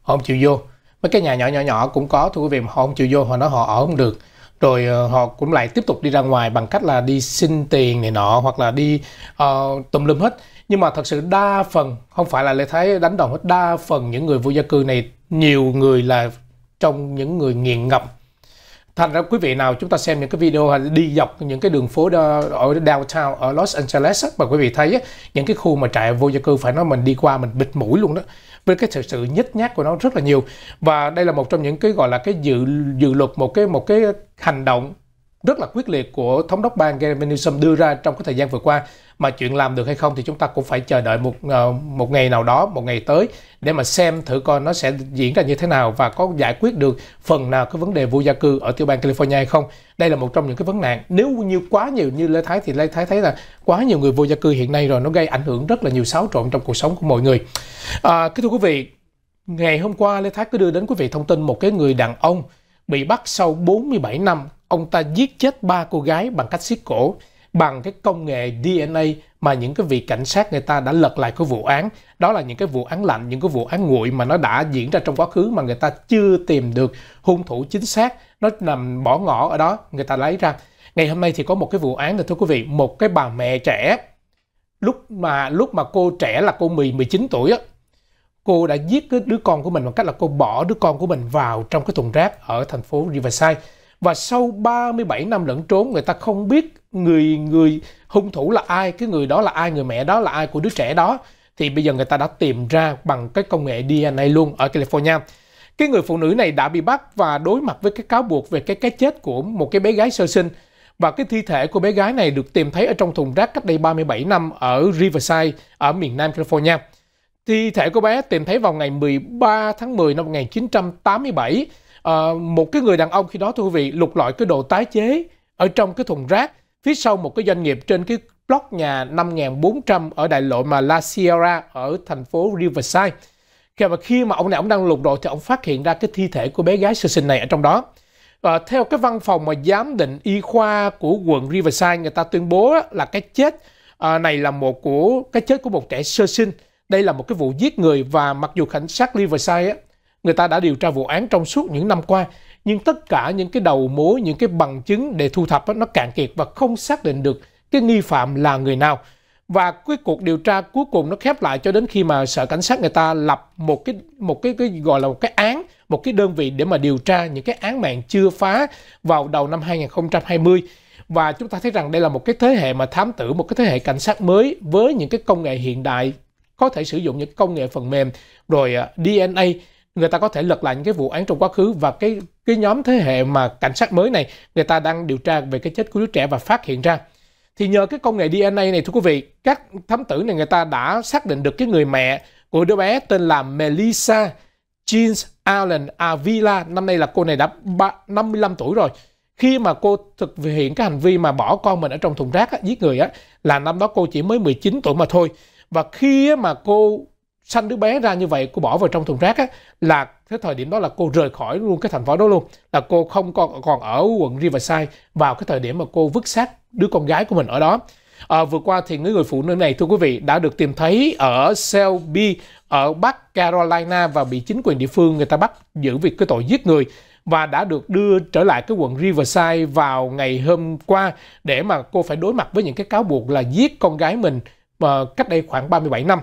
họ không chịu vô mấy cái nhà nhỏ nhỏ nhỏ cũng có thưa quý vị mà họ không chịu vô họ nói họ ở không được rồi uh, họ cũng lại tiếp tục đi ra ngoài bằng cách là đi xin tiền này nọ hoặc là đi uh, tùm lum hết nhưng mà thật sự đa phần không phải là lê thái đánh đồng hết đa phần những người vô gia cư này nhiều người là trong những người nghiện ngập thành ra quý vị nào chúng ta xem những cái video hay đi dọc những cái đường phố đó, ở downtown ở Los Angeles mà quý vị thấy ấy, những cái khu mà trại vô gia cư phải nói mình đi qua mình bịt mũi luôn đó với cái sự sự nhếch nhác của nó rất là nhiều và đây là một trong những cái gọi là cái dự dự luật một cái một cái hành động rất là quyết liệt của thống đốc bang Gavin Newsom đưa ra trong cái thời gian vừa qua mà chuyện làm được hay không thì chúng ta cũng phải chờ đợi một ờ, một ngày nào đó một ngày tới để mà xem thử coi nó sẽ diễn ra như thế nào và có giải quyết được phần nào cái vấn đề vô gia cư ở tiểu bang California hay không đây là một trong những cái vấn nạn nếu như quá nhiều như Lê Thái thì Lê Thái thấy là quá nhiều người vô gia cư hiện nay rồi nó gây ảnh hưởng rất là nhiều xáo trộn trong cuộc sống của mọi người à, kính thưa quý vị ngày hôm qua Lê Thái cứ đưa đến quý vị thông tin một cái người đàn ông bị bắt sau 47 năm ông ta giết chết ba cô gái bằng cách siết cổ bằng cái công nghệ DNA mà những cái vị cảnh sát người ta đã lật lại cái vụ án đó là những cái vụ án lạnh những cái vụ án nguội mà nó đã diễn ra trong quá khứ mà người ta chưa tìm được hung thủ chính xác nó nằm bỏ ngỏ ở đó người ta lấy ra ngày hôm nay thì có một cái vụ án này thưa quý vị một cái bà mẹ trẻ lúc mà lúc mà cô trẻ là cô 10 19 tuổi á cô đã giết cái đứa con của mình bằng cách là cô bỏ đứa con của mình vào trong cái thùng rác ở thành phố Riverside và sau 37 năm lẫn trốn người ta không biết người người hung thủ là ai, cái người đó là ai, người mẹ đó là ai của đứa trẻ đó thì bây giờ người ta đã tìm ra bằng cái công nghệ DNA luôn ở California. Cái người phụ nữ này đã bị bắt và đối mặt với cái cáo buộc về cái cái chết của một cái bé gái sơ sinh và cái thi thể của bé gái này được tìm thấy ở trong thùng rác cách đây 37 năm ở Riverside ở miền Nam California. Thi thể của bé tìm thấy vào ngày 13 tháng 10 năm 1987 à, một cái người đàn ông khi đó thưa quý vị lục lọi cái đồ tái chế ở trong cái thùng rác phía sau một cái doanh nghiệp trên cái block nhà 5400 ở đại lộ mà La Sierra ở thành phố Riverside. Khi mà khi mà ông này ông đang lục đồ thì ông phát hiện ra cái thi thể của bé gái sơ sinh này ở trong đó. À, theo cái văn phòng mà giám định y khoa của quận Riverside người ta tuyên bố là cái chết ờ, này là một của cái chết của một trẻ sơ sinh. Đây là một cái vụ giết người và mặc dù cảnh sát Riverside người ta đã điều tra vụ án trong suốt những năm qua nhưng tất cả những cái đầu mối những cái bằng chứng để thu thập nó cạn kiệt và không xác định được cái nghi phạm là người nào và cái cuộc điều tra cuối cùng nó khép lại cho đến khi mà sở cảnh sát người ta lập một cái một cái cái gọi là một cái án một cái đơn vị để mà điều tra những cái án mạng chưa phá vào đầu năm 2020 và chúng ta thấy rằng đây là một cái thế hệ mà thám tử một cái thế hệ cảnh sát mới với những cái công nghệ hiện đại có thể sử dụng những công nghệ phần mềm rồi à, DNA người ta có thể lật lại những cái vụ án trong quá khứ và cái cái nhóm thế hệ mà cảnh sát mới này người ta đang điều tra về cái chết của đứa trẻ và phát hiện ra thì nhờ cái công nghệ DNA này thưa quý vị các thám tử này người ta đã xác định được cái người mẹ của đứa bé tên là Melissa Jeans Allen Avila năm nay là cô này đã 55 tuổi rồi khi mà cô thực hiện cái hành vi mà bỏ con mình ở trong thùng rác á, giết người á là năm đó cô chỉ mới 19 tuổi mà thôi và khi mà cô sanh đứa bé ra như vậy cô bỏ vào trong thùng rác á là cái thời điểm đó là cô rời khỏi luôn cái thành phố đó luôn là cô không còn còn ở quận Riverside vào cái thời điểm mà cô vứt xác đứa con gái của mình ở đó à, vừa qua thì người phụ nữ này thưa quý vị đã được tìm thấy ở Selby ở Bắc Carolina và bị chính quyền địa phương người ta bắt giữ vì cái tội giết người và đã được đưa trở lại cái quận Riverside vào ngày hôm qua để mà cô phải đối mặt với những cái cáo buộc là giết con gái mình uh, cách đây khoảng 37 năm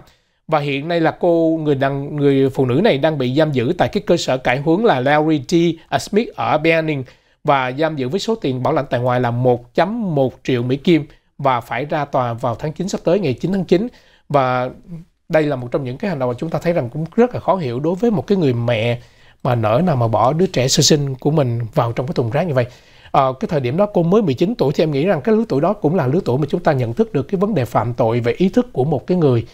và hiện nay là cô người đang người phụ nữ này đang bị giam giữ tại cái cơ sở cải huấn là Larry T. Smith ở Benin và giam giữ với số tiền bảo lãnh tại ngoài là 1.1 triệu Mỹ Kim và phải ra tòa vào tháng 9 sắp tới ngày 9 tháng 9 và đây là một trong những cái hành động mà chúng ta thấy rằng cũng rất là khó hiểu đối với một cái người mẹ mà nỡ nào mà bỏ đứa trẻ sơ sinh của mình vào trong cái thùng rác như vậy à, cái thời điểm đó cô mới 19 tuổi thì em nghĩ rằng cái lứa tuổi đó cũng là lứa tuổi mà chúng ta nhận thức được cái vấn đề phạm tội về ý thức của một cái người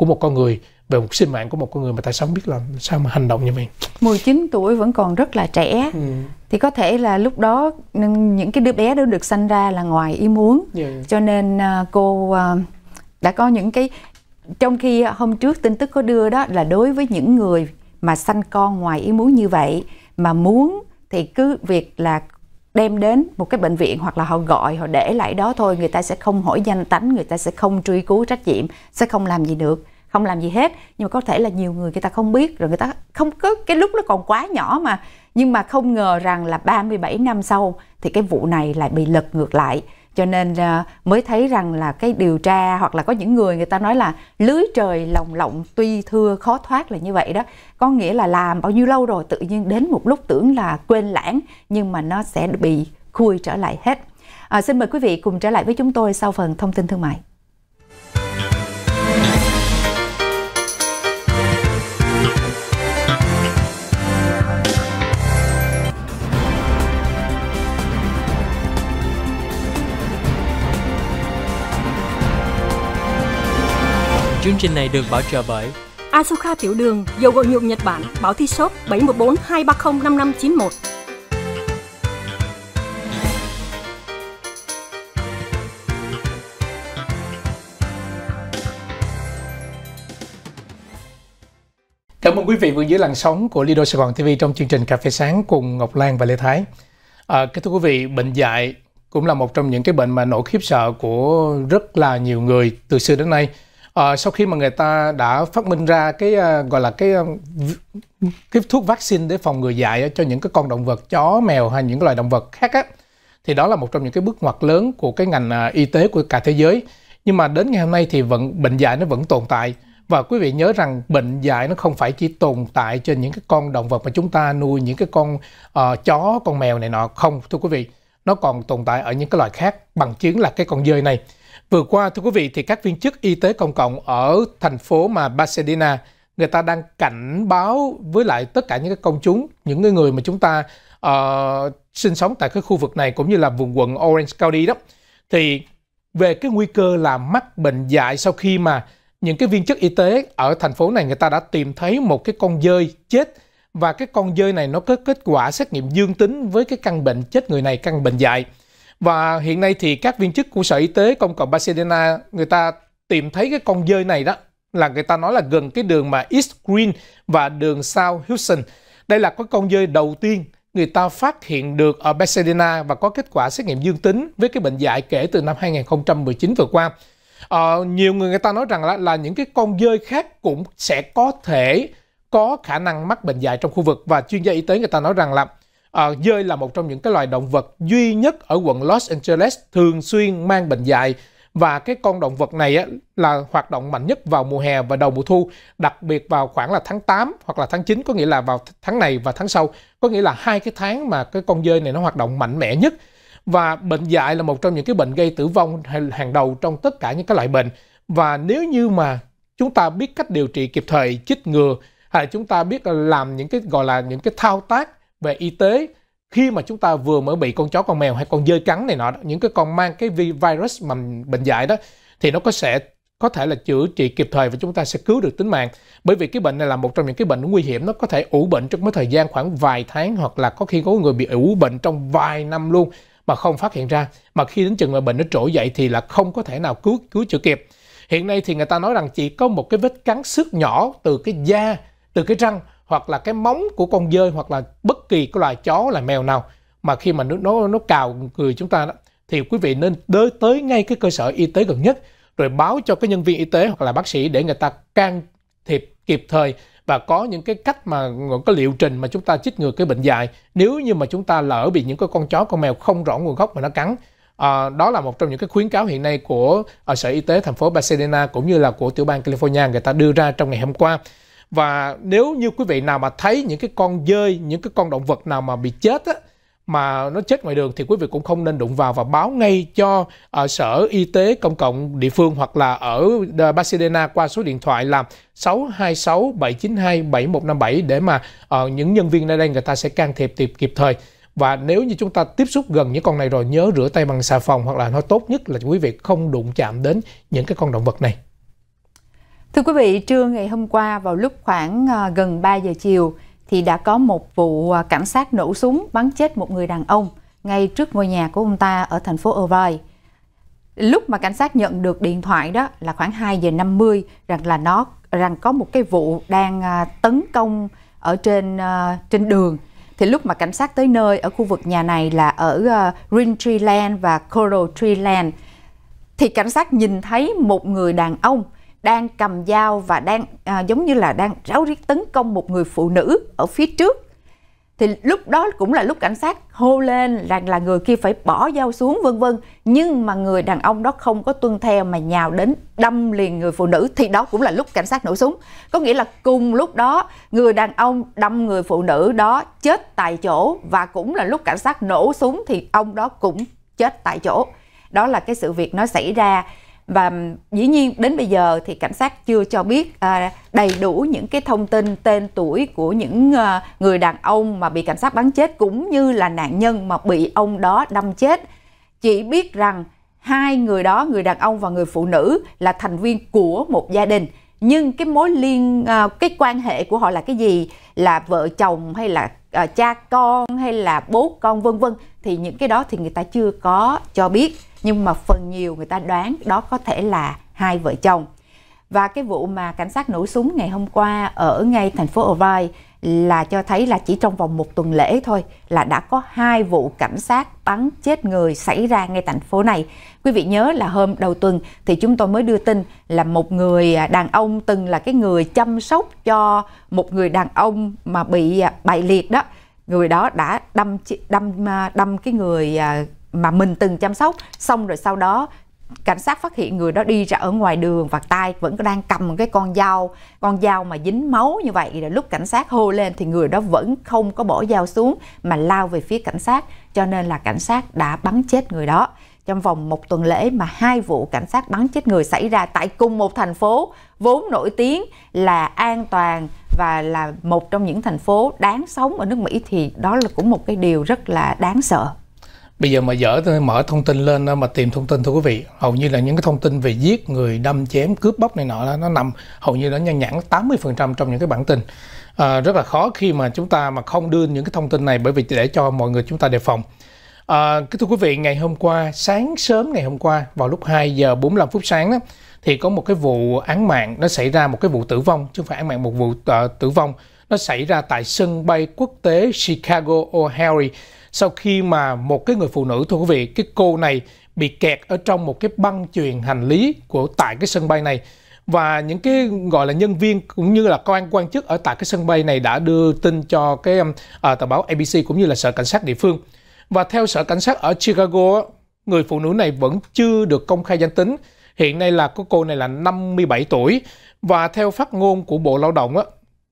của một con người về một sinh mạng của một con người mà tại sao không biết làm sao mà hành động như vậy 19 tuổi vẫn còn rất là trẻ ừ. thì có thể là lúc đó những cái đứa bé đó được sanh ra là ngoài ý muốn yeah. Dạ. cho nên à, cô à, đã có những cái trong khi hôm trước tin tức có đưa đó là đối với những người mà sanh con ngoài ý muốn như vậy mà muốn thì cứ việc là đem đến một cái bệnh viện hoặc là họ gọi họ để lại đó thôi người ta sẽ không hỏi danh tánh người ta sẽ không truy cứu trách nhiệm sẽ không làm gì được không làm gì hết nhưng mà có thể là nhiều người người ta không biết rồi người ta không có cái lúc nó còn quá nhỏ mà nhưng mà không ngờ rằng là 37 năm sau thì cái vụ này lại bị lật ngược lại cho nên ờ, mới thấy rằng là cái điều tra hoặc là có những người người ta nói là lưới trời lồng lộng tuy thưa khó thoát là như vậy đó có nghĩa là làm bao nhiêu lâu rồi tự nhiên đến một lúc tưởng là quên lãng nhưng mà nó sẽ bị khui trở lại hết à, xin mời quý vị cùng trở lại với chúng tôi sau phần thông tin thương mại Chương trình này được bảo trợ bởi Asuka Tiểu Đường, dầu gội nhuộm Nhật Bản, Bảo Thi Shop 714 230 5591. Cảm ơn quý vị vừa dưới làn sóng của Lido Sài Gòn TV trong chương trình Cà phê sáng cùng Ngọc Lan và Lê Thái. À, kính thưa quý vị, bệnh dạy cũng là một trong những cái bệnh mà nỗi khiếp sợ của rất là nhiều người từ xưa đến nay à, sau khi mà người ta đã phát minh ra cái à, gọi là cái ờ, cái thuốc vaccine để phòng ngừa dạy cho những cái con động vật chó mèo hay những cái loài động vật khác á thì đó là một trong những cái bước ngoặt lớn của cái ngành à, y tế của cả thế giới nhưng mà đến ngày hôm nay thì vẫn bệnh dạy nó vẫn tồn tại và quý vị nhớ rằng bệnh dạy nó không phải chỉ tồn tại trên những cái con động vật mà chúng ta nuôi những cái con uh, chó con mèo này nọ không thưa quý vị nó còn tồn tại ở những cái loài khác bằng chứng là cái con dơi này Vừa qua, thưa quý vị, thì các viên chức y tế công cộng ở thành phố mà Pasadena người ta đang cảnh báo với lại tất cả những cái công chúng, những người người mà chúng ta uh, sinh sống tại cái khu vực này cũng như là vùng quận Orange County đó, thì về cái nguy cơ là mắc bệnh dại sau khi mà những cái viên chức y tế ở thành phố này người ta đã tìm thấy một cái con dơi chết và cái con dơi này nó có kết quả xét nghiệm dương tính với cái căn bệnh chết người này căn bệnh dại và hiện nay thì các viên chức của Sở Y tế Công cộng Barcelona người ta tìm thấy cái con dơi này đó là người ta nói là gần cái đường mà East Green và đường South Houston. Đây là cái con dơi đầu tiên người ta phát hiện được ở Barcelona và có kết quả xét nghiệm dương tính với cái bệnh dạy kể từ năm 2019 vừa qua. Ờ, nhiều người người ta nói rằng là, là những cái con dơi khác cũng sẽ có thể có khả năng mắc bệnh dạy trong khu vực và chuyên gia y tế người ta nói rằng là à, dơi là một trong những cái loài động vật duy nhất ở quận Los Angeles thường xuyên mang bệnh dại và cái con động vật này á, là hoạt động mạnh nhất vào mùa hè và đầu mùa thu, đặc biệt vào khoảng là tháng 8 hoặc là tháng 9 có nghĩa là vào tháng này và tháng sau, có nghĩa là hai cái tháng mà cái con dơi này nó hoạt động mạnh mẽ nhất. Và bệnh dại là một trong những cái bệnh gây tử vong hàng đầu trong tất cả những cái loại bệnh. Và nếu như mà chúng ta biết cách điều trị kịp thời, chích ngừa hay là chúng ta biết làm những cái gọi là những cái thao tác về y tế khi mà chúng ta vừa mới bị con chó con mèo hay con dơi cắn này nọ những cái con mang cái virus mà bệnh dạy đó thì nó có sẽ có thể là chữa trị kịp thời và chúng ta sẽ cứu được tính mạng bởi vì cái bệnh này là một trong những cái bệnh nguy hiểm nó có thể ủ bệnh trong cái thời gian khoảng vài tháng hoặc là có khi có người bị ủ bệnh trong vài năm luôn mà không phát hiện ra mà khi đến chừng mà bệnh nó trỗi dậy thì là không có thể nào cứu cứu chữa kịp hiện nay thì người ta nói rằng chỉ có một cái vết cắn sức nhỏ từ cái da từ cái răng hoặc là cái móng của con dơi hoặc là bất kỳ cái loài chó là mèo nào mà khi mà nó nó, nó cào người chúng ta đó thì quý vị nên tới tới ngay cái cơ sở y tế gần nhất rồi báo cho cái nhân viên y tế hoặc là bác sĩ để người ta can thiệp kịp thời và có những cái cách mà có liệu trình mà chúng ta chích ngừa cái bệnh dạy nếu như mà chúng ta lỡ bị những cái con chó con mèo không rõ nguồn gốc mà nó cắn à, đó là một trong những cái khuyến cáo hiện nay của uh, sở y tế thành phố Barcelona cũng như là của tiểu bang California người ta đưa ra trong ngày hôm qua và nếu như quý vị nào mà thấy những cái con dơi những cái con động vật nào mà bị chết á, mà nó chết ngoài đường thì quý vị cũng không nên đụng vào và báo ngay cho uh, sở y tế công cộng địa phương hoặc là ở Barcelona à, qua số điện thoại là 626 792 7157 để mà uh, những nhân viên nơi đây người ta sẽ can thiệp kịp kịp thời. Và nếu như chúng ta tiếp xúc gần những con này rồi nhớ rửa tay bằng xà phòng hoặc là nó tốt nhất là quý vị không đụng chạm đến những cái con động vật này. Thưa quý vị, trưa ngày hôm qua vào lúc khoảng ờ, gần 3 giờ chiều thì đã có một vụ ờ, cảnh sát nổ súng bắn chết một người đàn ông ngay trước ngôi nhà của ông ta ở thành phố Irvine. Lúc mà cảnh sát nhận được điện thoại đó là khoảng 2 giờ 50 rằng là nó rằng có một cái vụ đang ờ, tấn công ở trên trên đường thì lúc mà cảnh sát tới nơi ở khu vực nhà này là ở Green Tree Land và Coral Tree Land thì cảnh sát nhìn thấy một người đàn ông đang cầm dao và đang à, giống như là đang ráo riết tấn công một người phụ nữ ở phía trước thì lúc đó cũng là lúc cảnh sát hô lên rằng là người kia phải bỏ dao xuống vân vân nhưng mà người đàn ông đó không có tuân theo mà nhào đến đâm liền người phụ nữ thì đó cũng là lúc cảnh sát nổ súng có nghĩa là cùng lúc đó người đàn ông đâm người phụ nữ đó chết tại chỗ và cũng là lúc cảnh sát nổ súng thì ông đó cũng chết tại chỗ đó là cái sự việc nó xảy ra và dĩ nhiên đến bây giờ thì cảnh sát chưa cho biết à, đầy đủ những cái thông tin tên tuổi của những à, người đàn ông mà bị cảnh sát bắn chết cũng như là nạn nhân mà bị ông đó đâm chết chỉ biết rằng hai người đó người đàn ông và người phụ nữ là thành viên của một gia đình nhưng cái mối liên à, cái quan hệ của họ là cái gì là vợ chồng hay là À, cha con hay là bố con vân vân thì những cái đó thì người ta chưa có cho biết nhưng mà phần nhiều người ta đoán đó có thể là hai vợ chồng và cái vụ mà cảnh sát nổ súng ngày hôm qua ở ngay thành phố Irvine là cho thấy là chỉ trong vòng một tuần lễ thôi là đã có hai vụ cảnh sát bắn chết người xảy ra ngay thành phố này. Quý vị nhớ là hôm đầu tuần thì chúng tôi mới đưa tin là một người à, đàn ông từng là cái người chăm sóc cho một người đàn ông mà bị à, bại liệt đó. Người đó đã đâm đâm à, đâm cái người mà mình từng chăm sóc xong rồi sau đó cảnh sát phát hiện người đó đi ra ở ngoài đường và tay vẫn đang cầm cái con dao con dao mà dính máu như vậy rồi lúc cảnh sát hô lên thì người đó vẫn không có bỏ dao xuống mà lao về phía cảnh sát cho nên là cảnh sát đã bắn chết người đó trong vòng một tuần lễ mà hai vụ cảnh sát bắn chết người xảy ra tại cùng một thành phố vốn nổi tiếng là an toàn và là một trong những thành phố đáng sống ở nước Mỹ thì đó là cũng một cái điều rất là đáng sợ bây giờ mà dở mở thông tin lên mà tìm thông tin thưa quý vị hầu như là những cái thông tin về giết người đâm chém cướp bóc này nọ nó nằm hầu như nó nhăn nhẵn 80% trong những cái bản tin à, rất là khó khi mà chúng ta mà không đưa những cái thông tin này bởi vì để cho mọi người chúng ta đề phòng à, thưa quý vị ngày hôm qua sáng sớm ngày hôm qua vào lúc 2 giờ 45 phút sáng đó thì có một cái vụ án mạng nó xảy ra một cái vụ tử vong chứ không phải án mạng một vụ uh, tử vong nó xảy ra tại sân bay quốc tế Chicago O'Hare sau khi mà một cái người phụ nữ thưa quý vị, cái cô này bị kẹt ở trong một cái băng chuyền hành lý của tại cái sân bay này và những cái gọi là nhân viên cũng như là quan quan chức ở tại cái sân bay này đã đưa tin cho cái um, à, tờ báo ABC cũng như là sở cảnh sát địa phương và theo sở cảnh sát ở Chicago người phụ nữ này vẫn chưa được công khai danh tính hiện nay là có cô này là 57 tuổi và theo phát ngôn của Bộ Lao động á,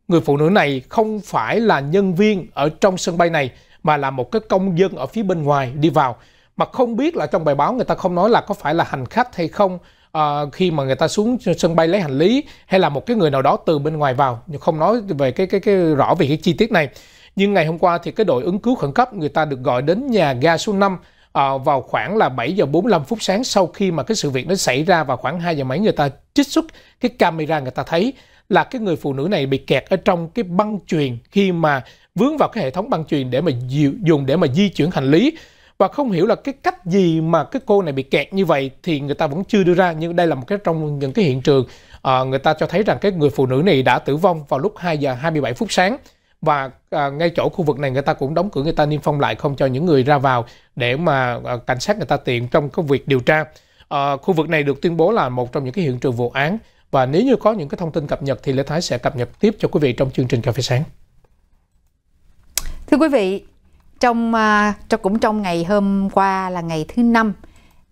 người phụ nữ này không phải là nhân viên ở trong sân bay này mà là một cái công dân ở phía bên ngoài đi vào mà không biết là trong bài báo người ta không nói là có phải là hành khách hay không à, khi mà người ta xuống sân bay lấy hành lý hay là một cái người nào đó từ bên ngoài vào nhưng không nói về cái cái cái rõ về cái chi tiết này nhưng ngày hôm qua thì cái đội ứng cứu khẩn cấp người ta được gọi đến nhà ga số 5 à, ờ, vào khoảng là 7 giờ 45 phút sáng sau khi mà cái sự việc nó xảy ra và khoảng 2 giờ mấy người ta trích xuất cái camera người ta thấy là cái người phụ nữ này bị kẹt ở trong cái băng chuyền khi mà vướng vào cái hệ thống băng truyền để mà dịu, dùng để mà di chuyển hành lý và không hiểu là cái cách gì mà cái cô này bị kẹt như vậy thì người ta vẫn chưa đưa ra nhưng đây là một cái trong những cái hiện trường à, người ta cho thấy rằng cái người phụ nữ này đã tử vong vào lúc 2 giờ 27 phút sáng và à, ngay chỗ khu vực này người ta cũng đóng cửa người ta niêm phong lại không cho những người ra vào để mà à, cảnh sát người ta tiện trong cái việc điều tra à, khu vực này được tuyên bố là một trong những cái hiện trường vụ án và nếu như có những cái thông tin cập nhật thì Lê Thái sẽ cập nhật tiếp cho quý vị trong chương trình cà phê sáng Thưa quý vị, trong cho à, cũng trong ngày hôm qua là ngày thứ năm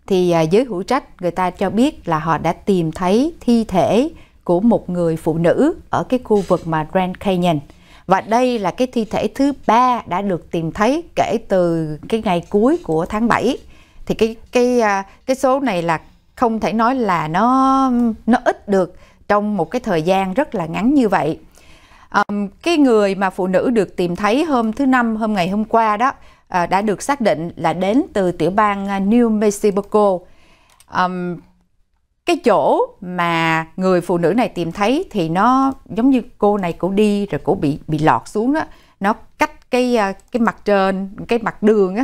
thì à, giới hữu trách người ta cho biết là họ đã tìm thấy thi thể của một người phụ nữ ở cái khu vực mà Grand Canyon. Và đây là cái thi thể thứ ba đã được tìm thấy kể từ cái ngày cuối của tháng 7. Thì cái cái à, cái số này là không thể nói là nó nó ít được trong một cái thời gian rất là ngắn như vậy Um, cái người mà phụ nữ được tìm thấy hôm thứ năm hôm ngày hôm qua đó uh, đã được xác định là đến từ tiểu bang ờ, New Mexico. Um, cái chỗ mà người phụ nữ này tìm thấy thì nó giống như cô này cổ đi rồi cổ bị bị lọt xuống đó nó cách cái ờ, cái mặt trên cái mặt đường á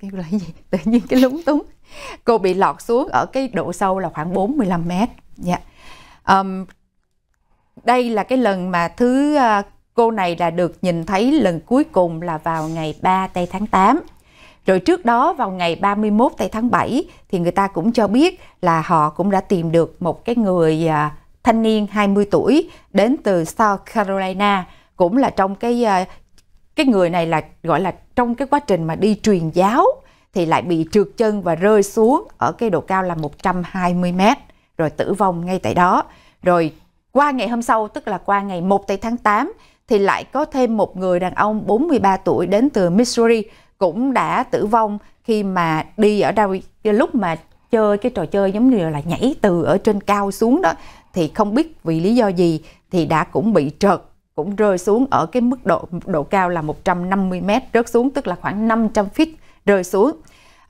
cái là gì tự nhiên cái lúng túng cô bị lọt xuống ở cái độ sâu là khoảng 45 mét dạ yeah. um, đây là cái lần mà thứ ờ, cô này là được nhìn thấy lần cuối cùng là vào ngày 3 tây tháng 8. Rồi trước đó vào ngày 31 tây tháng 7 thì người ta cũng cho biết là họ cũng đã tìm được một cái người ờ, thanh niên 20 tuổi đến từ South Carolina cũng là trong cái ờ, cái người này là gọi là trong cái quá trình mà đi truyền giáo thì lại bị trượt chân và rơi xuống ở cái độ cao là 120 mét rồi tử vong ngay tại đó. Rồi qua ngày hôm sau, tức là qua ngày 1 tây tháng 8, thì lại có thêm một người đàn ông 43 tuổi đến từ Missouri cũng đã tử vong khi mà đi ở đâu lúc mà chơi cái trò chơi giống như là nhảy từ ở trên cao xuống đó thì không biết vì lý do gì thì đã cũng bị trượt cũng rơi xuống ở cái mức độ độ cao là 150 m rớt xuống tức là khoảng 500 feet rơi xuống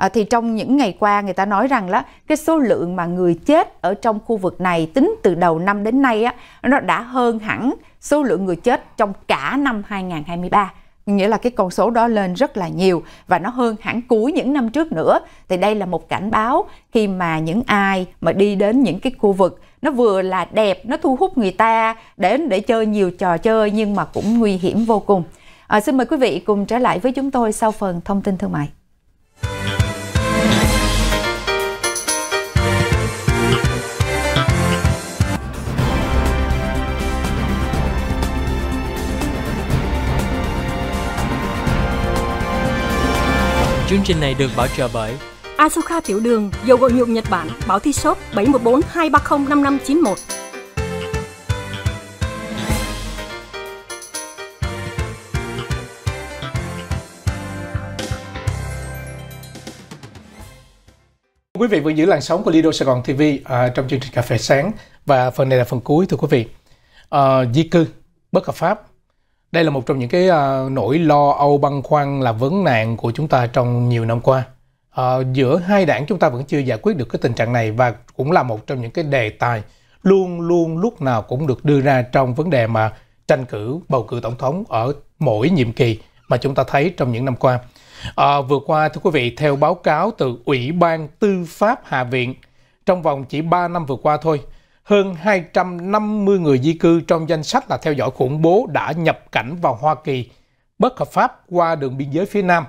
à, thì trong những ngày qua người ta nói rằng là cái số lượng mà người chết ở trong khu vực này tính từ đầu năm đến nay á, nó đã hơn hẳn số lượng người chết trong cả năm 2023 nghĩa là cái con số đó lên rất là nhiều và nó hơn hẳn cuối những năm trước nữa thì đây là một cảnh báo khi mà những ai mà đi đến những cái khu vực nó vừa là đẹp nó thu hút người ta đến để chơi nhiều trò chơi nhưng mà cũng nguy hiểm vô cùng à, xin mời quý vị cùng trở lại với chúng tôi sau phần thông tin thương mại Chương trình này được bảo trợ bởi Asuka Tiểu Đường, dầu gội nhuộm Nhật Bản, báo thi shop 714 230 5591. Quý vị vừa giữ làn sóng của Lido Sài Gòn TV à, trong chương trình Cà phê sáng và phần này là phần cuối thưa quý vị. À, di cư bất hợp pháp đây là một trong những cái uh, nỗi lo âu băn khoăn là vấn nạn của chúng ta trong nhiều năm qua. Uh, giữa hai đảng chúng ta vẫn chưa giải quyết được cái tình trạng này và cũng là một trong những cái đề tài luôn luôn lúc nào cũng được đưa ra trong vấn đề mà tranh cử bầu cử tổng thống ở mỗi nhiệm kỳ mà chúng ta thấy trong những năm qua. À, vừa qua, thưa quý vị, theo báo cáo từ Ủy ban Tư pháp Hạ viện, trong vòng chỉ 3 năm vừa qua thôi, hơn 250 người di cư trong danh sách là theo dõi khủng bố đã nhập cảnh vào Hoa Kỳ bất hợp pháp qua đường biên giới phía Nam.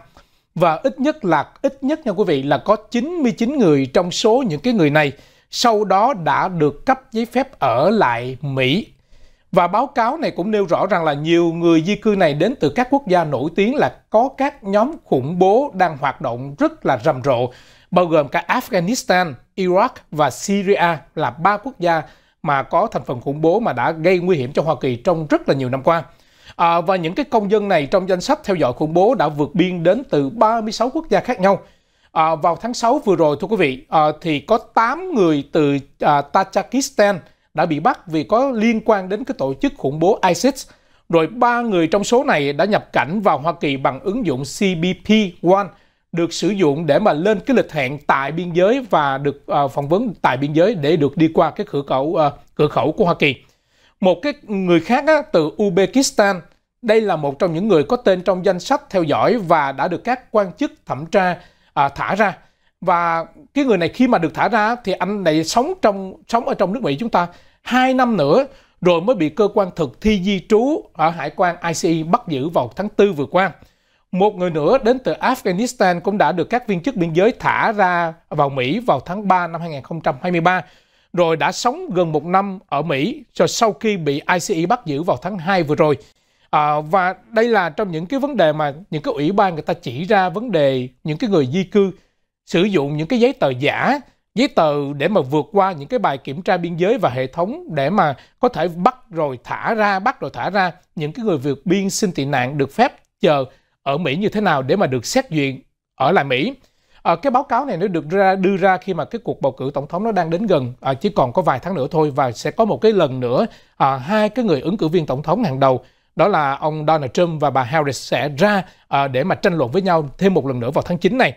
Và ít nhất là ít nhất nha quý vị là có 99 người trong số những cái người này sau đó đã được cấp giấy phép ở lại Mỹ. Và báo cáo này cũng nêu rõ rằng là nhiều người di cư này đến từ các quốc gia nổi tiếng là có các nhóm khủng bố đang hoạt động rất là rầm rộ, bao gồm cả Afghanistan, Iraq và Syria là ba quốc gia mà có thành phần khủng bố mà đã gây nguy hiểm cho Hoa Kỳ trong rất là nhiều năm qua. À, và những cái công dân này trong danh sách theo dõi khủng bố đã vượt biên đến từ 36 quốc gia khác nhau. À, vào tháng 6 vừa rồi thưa quý vị, à, thì có 8 người từ à, Tajikistan đã bị bắt vì có liên quan đến cái tổ chức khủng bố ISIS. Rồi ba người trong số này đã nhập cảnh vào Hoa Kỳ bằng ứng dụng CBP One được sử dụng để mà lên cái lịch hẹn tại biên giới và được uh, phỏng vấn tại biên giới để được đi qua cái cửa khẩu uh, cửa khẩu của Hoa Kỳ. Một cái người khác á, từ Uzbekistan, đây là một trong những người có tên trong danh sách theo dõi và đã được các quan chức thẩm tra uh, thả ra. Và cái người này khi mà được thả ra thì anh này sống trong sống ở trong nước Mỹ chúng ta hai năm nữa rồi mới bị cơ quan thực thi di trú ở hải quan ICE bắt giữ vào tháng 4 vừa qua. Một người nữa đến từ Afghanistan cũng đã được các viên chức biên giới thả ra vào Mỹ vào tháng 3 năm 2023, rồi đã sống gần một năm ở Mỹ cho sau khi bị ICE bắt giữ vào tháng 2 vừa rồi. À, và đây là trong những cái vấn đề mà những cái ủy ban người ta chỉ ra vấn đề những cái người di cư sử dụng những cái giấy tờ giả, giấy tờ để mà vượt qua những cái bài kiểm tra biên giới và hệ thống để mà có thể bắt rồi thả ra, bắt rồi thả ra những cái người vượt biên xin tị nạn được phép chờ ở Mỹ như thế nào để mà được xét duyệt ở lại Mỹ. À, cái báo cáo này nó được ra đưa ra khi mà cái cuộc bầu cử tổng thống nó đang đến gần à, chỉ còn có vài tháng nữa thôi và sẽ có một cái lần nữa à, hai cái người ứng cử viên tổng thống hàng đầu đó là ông Donald Trump và bà Harris sẽ ra à, để mà tranh luận với nhau thêm một lần nữa vào tháng 9 này.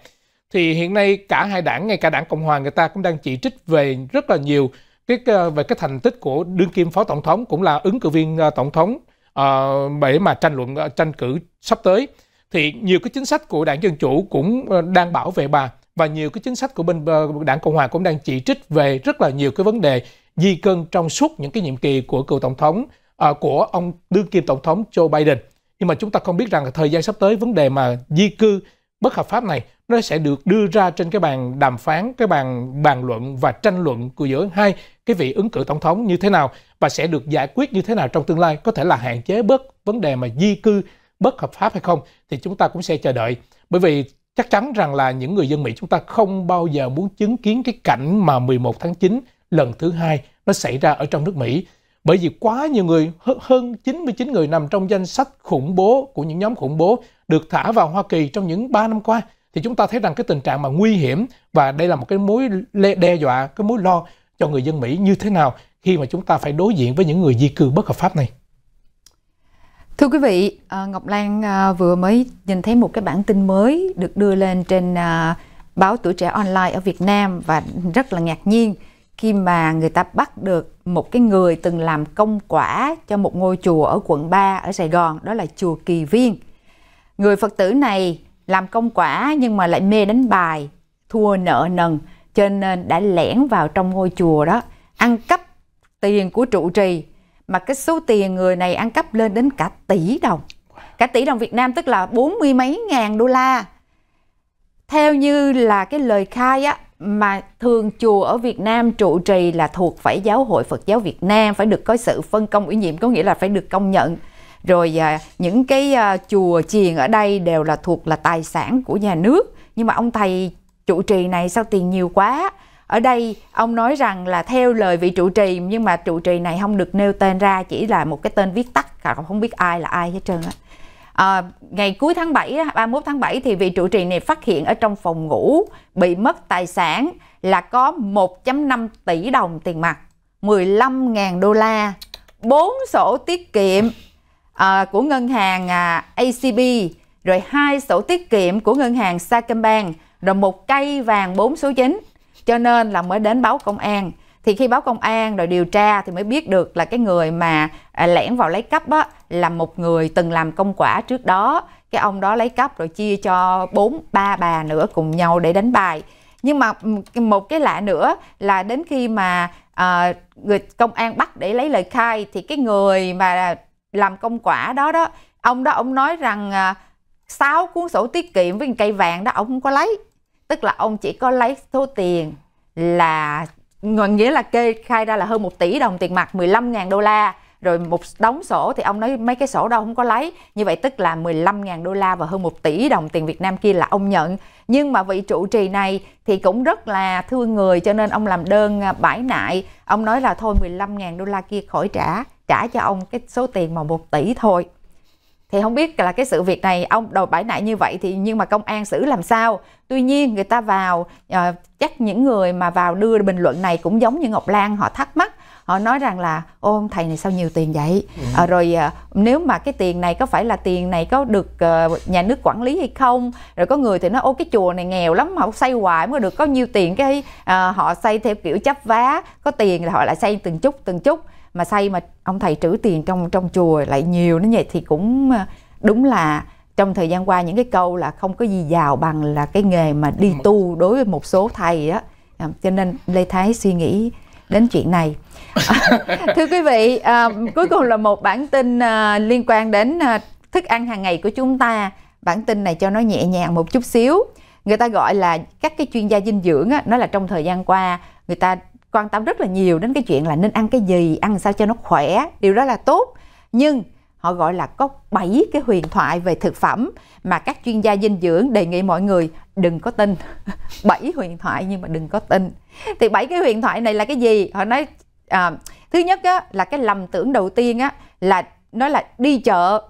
Thì hiện nay cả hai đảng, ngay cả đảng Cộng hòa người ta cũng đang chỉ trích về rất là nhiều cái về cái thành tích của đương kim phó tổng thống cũng là ứng cử viên tổng thống à, để mà tranh luận tranh cử sắp tới thì nhiều cái chính sách của đảng Dân Chủ cũng ờ, đang bảo vệ bà và nhiều cái chính sách của bên ờ, đảng Cộng Hòa cũng đang chỉ trích về rất là nhiều cái vấn đề di cân trong suốt những cái nhiệm kỳ của cựu tổng thống à, của ông đương kim tổng thống Joe Biden. Nhưng mà chúng ta không biết rằng là thời gian sắp tới vấn đề mà di cư bất hợp pháp này nó sẽ được đưa ra trên cái bàn đàm phán, cái bàn bàn luận và tranh luận của giữa hai cái vị ứng cử tổng thống như thế nào và sẽ được giải quyết như thế nào trong tương lai có thể là hạn chế bớt vấn đề mà di cư bất hợp pháp hay không thì chúng ta cũng sẽ chờ đợi bởi vì chắc chắn rằng là những người dân Mỹ chúng ta không bao giờ muốn chứng kiến cái cảnh mà 11 tháng 9 lần thứ hai nó xảy ra ở trong nước Mỹ bởi vì quá nhiều người hơn 99 người nằm trong danh sách khủng bố của những nhóm khủng bố được thả vào Hoa Kỳ trong những 3 năm qua thì chúng ta thấy rằng cái tình trạng mà nguy hiểm và đây là một cái mối đe dọa, cái mối lo cho người dân Mỹ như thế nào khi mà chúng ta phải đối diện với những người di cư bất hợp pháp này. Thưa quý vị, à, Ngọc Lan à, vừa mới nhìn thấy một cái bản tin mới được đưa lên trên à, báo Tuổi Trẻ Online ở Việt Nam và rất là ngạc nhiên khi mà người ta bắt được một cái người từng làm công quả cho một ngôi chùa ở quận 3 ở Sài Gòn, đó là chùa Kỳ Viên. Người Phật tử này làm công quả nhưng mà lại mê đánh bài, thua nợ nần cho nên đã lẻn vào trong ngôi chùa đó, ăn cắp tiền của trụ trì mà cái số tiền người này ăn cắp lên đến cả tỷ đồng cả tỷ đồng Việt Nam tức là bốn mươi mấy ngàn đô la theo như là cái lời khai á mà thường chùa ở Việt Nam trụ trì là thuộc phải giáo hội Phật giáo Việt Nam phải được có sự phân công ủy nhiệm có nghĩa là phải được công nhận rồi à, những cái à, chùa chiền ở đây đều là thuộc là tài sản của nhà nước nhưng mà ông thầy trụ trì này sao tiền nhiều quá ở đây ông nói rằng là theo lời vị trụ trì nhưng mà trụ trì này không được nêu tên ra chỉ là một cái tên viết tắt cả không biết ai là ai hết trơn á à, ngày cuối tháng 7 31 tháng 7 thì vị trụ trì này phát hiện ở trong phòng ngủ bị mất tài sản là có 1.5 tỷ đồng tiền mặt 15.000 đô la 4 sổ tiết kiệm à, của ngân hàng à, ACB rồi hai sổ tiết kiệm của ngân hàng Sacombank rồi một cây vàng 4 số 9 cho nên là mới đến báo công an thì khi báo công an rồi điều tra thì mới biết được là cái người mà à, lẻn vào lấy cắp á, là một người từng làm công quả trước đó cái ông đó lấy cắp rồi chia cho bốn ba bà nữa cùng nhau để đánh bài nhưng mà một cái lạ nữa là đến khi mà à, người công an bắt để lấy lời khai thì cái người mà làm công quả đó đó ông đó ông nói rằng à, sáu à, cuốn sổ tiết kiệm với cây vàng đó ông không có lấy tức là ông chỉ có lấy số tiền là nghĩa là kê khai ra là hơn 1 tỷ đồng tiền mặt 15.000 đô la rồi một đóng sổ thì ông nói mấy cái sổ đâu không có lấy như vậy tức là 15.000 đô la và hơn 1 tỷ đồng tiền Việt Nam kia là ông nhận nhưng mà vị trụ trì này thì cũng rất là thương người cho nên ông làm đơn à, bãi nại ông nói là thôi 15.000 đô la kia khỏi trả trả cho ông cái số tiền mà 1 tỷ thôi thì không biết là cái sự việc này ông đầu bãi nại như vậy thì nhưng mà công an xử làm sao tuy nhiên người ta vào uh, chắc những người mà vào đưa bình luận này cũng giống như ngọc lan họ thắc mắc họ nói rằng là ô thầy này sao nhiều tiền vậy ừ. à, rồi à, nếu mà cái tiền này có phải là tiền này có được à, nhà nước quản lý hay không rồi có người thì nói ô cái chùa này nghèo lắm họ xây hoài mới được có nhiêu tiền cái à, họ xây theo kiểu chấp vá có tiền thì họ lại xây từng chút từng chút mà xây mà ông thầy trữ tiền trong trong chùa lại nhiều nó vậy thì cũng ờ, đúng là trong thời gian qua những cái câu là không có gì giàu bằng là cái nghề mà đi tu đối với một số thầy á à, cho nên lê thái suy nghĩ đến chuyện này <laughs> thưa quý vị à, cuối cùng là một bản tin à, liên quan đến à, thức ăn hàng ngày của chúng ta bản tin này cho nó nhẹ nhàng một chút xíu người ta gọi là các cái chuyên gia dinh dưỡng á, nó là trong thời gian qua người ta quan tâm rất là nhiều đến cái chuyện là nên ăn cái gì ăn sao cho nó khỏe điều đó là tốt nhưng họ gọi là có 7 cái huyền thoại về thực phẩm mà các chuyên gia dinh dưỡng đề nghị mọi người đừng có tin 7 <laughs> huyền thoại nhưng mà đừng có tin thì bảy cái huyền thoại này là cái gì họ nói à, thứ nhất á, là cái lầm tưởng đầu tiên á, là nói là đi chợ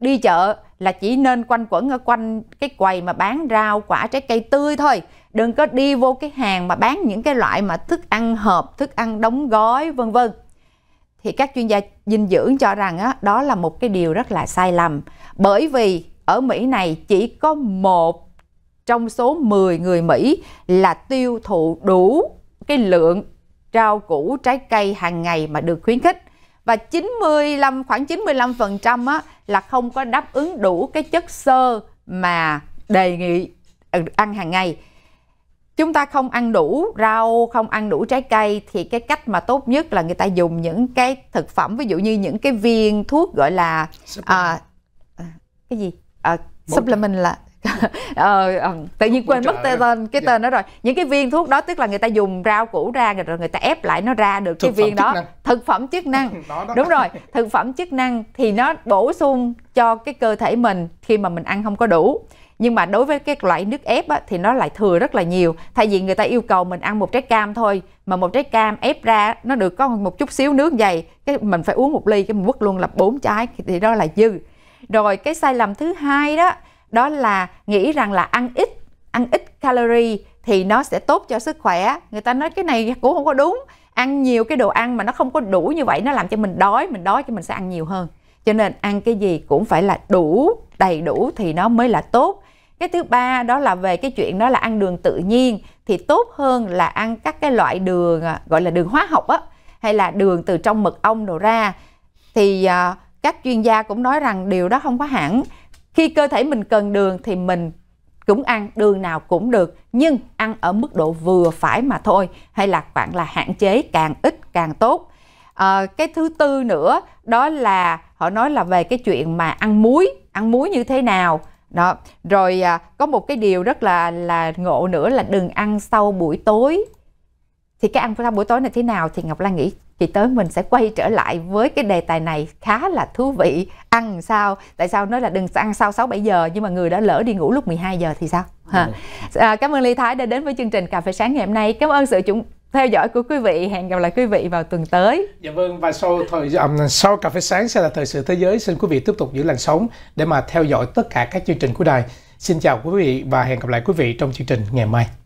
đi chợ là chỉ nên quanh quẩn ở quanh cái quầy mà bán rau quả trái cây tươi thôi đừng có đi vô cái hàng mà bán những cái loại mà thức ăn hộp thức ăn đóng gói vân vân thì các chuyên gia dinh dưỡng cho rằng đó, đó là một cái điều rất là sai lầm bởi vì ở Mỹ này chỉ có một trong số 10 người Mỹ là tiêu thụ đủ cái lượng rau củ trái cây hàng ngày mà được khuyến khích và 95 khoảng 95% á, là không có đáp ứng đủ cái chất xơ mà đề nghị ăn hàng ngày chúng ta không ăn đủ rau không ăn đủ trái cây thì cái cách mà tốt nhất là người ta dùng những cái thực phẩm ví dụ như những cái viên thuốc gọi là uh, cái gì uh, supplement là <laughs> ờ, ờ, tự nhiên quên mất tên, tên cái dạ. tên đó rồi những cái viên thuốc đó tức là người ta dùng rau củ ra rồi người ta ép lại nó ra được thực cái viên đó năng. thực phẩm chức năng <laughs> đó, đó. đúng rồi thực phẩm chức năng thì nó bổ sung cho cái cơ thể mình khi mà mình ăn không có đủ nhưng mà đối với cái loại nước ép á, thì nó lại thừa rất là nhiều thay vì người ta yêu cầu mình ăn một trái cam thôi mà một trái cam ép ra nó được có một chút xíu nước dày cái mình phải uống một ly cái mình quất luôn là bốn trái thì đó là dư rồi cái sai lầm thứ hai đó đó là nghĩ rằng là ăn ít ăn ít calorie thì nó sẽ tốt cho sức khỏe người ta nói cái này cũng không có đúng ăn nhiều cái đồ ăn mà nó không có đủ như vậy nó làm cho mình đói mình đói cho mình sẽ ăn nhiều hơn cho nên ăn cái gì cũng phải là đủ đầy đủ thì nó mới là tốt cái thứ ba đó là về cái chuyện đó là ăn đường tự nhiên thì tốt hơn là ăn các cái loại đường à, gọi là đường hóa học á hay là đường từ trong mật ong đồ ra thì à, các chuyên gia cũng nói rằng điều đó không có hẳn khi cơ thể mình cần đường thì mình cũng ăn đường nào cũng được nhưng ăn ở mức độ vừa phải mà thôi hay là bạn là hạn chế càng ít càng tốt à, cái thứ tư nữa đó là họ nói là về cái chuyện mà ăn muối ăn muối như thế nào đó rồi à, có một cái điều rất là là ngộ nữa là đừng ăn sau buổi tối thì cái ăn sau buổi tối này thế nào thì ngọc lan nghĩ chị tới mình sẽ quay trở lại với cái đề tài này khá là thú vị ăn sao tại sao nói là đừng ăn sau 6 7 giờ nhưng mà người đã lỡ đi ngủ lúc 12 giờ thì sao ha. Dạ. À, cảm ơn Ly Thái đã đến với chương trình cà phê sáng ngày hôm nay cảm ơn sự chuẩn theo dõi của quý vị. Hẹn gặp lại quý vị vào tuần tới. Dạ vâng và sau thời um, sau cà phê sáng sẽ là thời sự thế giới. Xin quý vị tiếp tục giữ làn sóng để mà theo dõi tất cả các chương trình của đài. Xin chào quý vị và hẹn gặp lại quý vị trong chương trình ngày mai.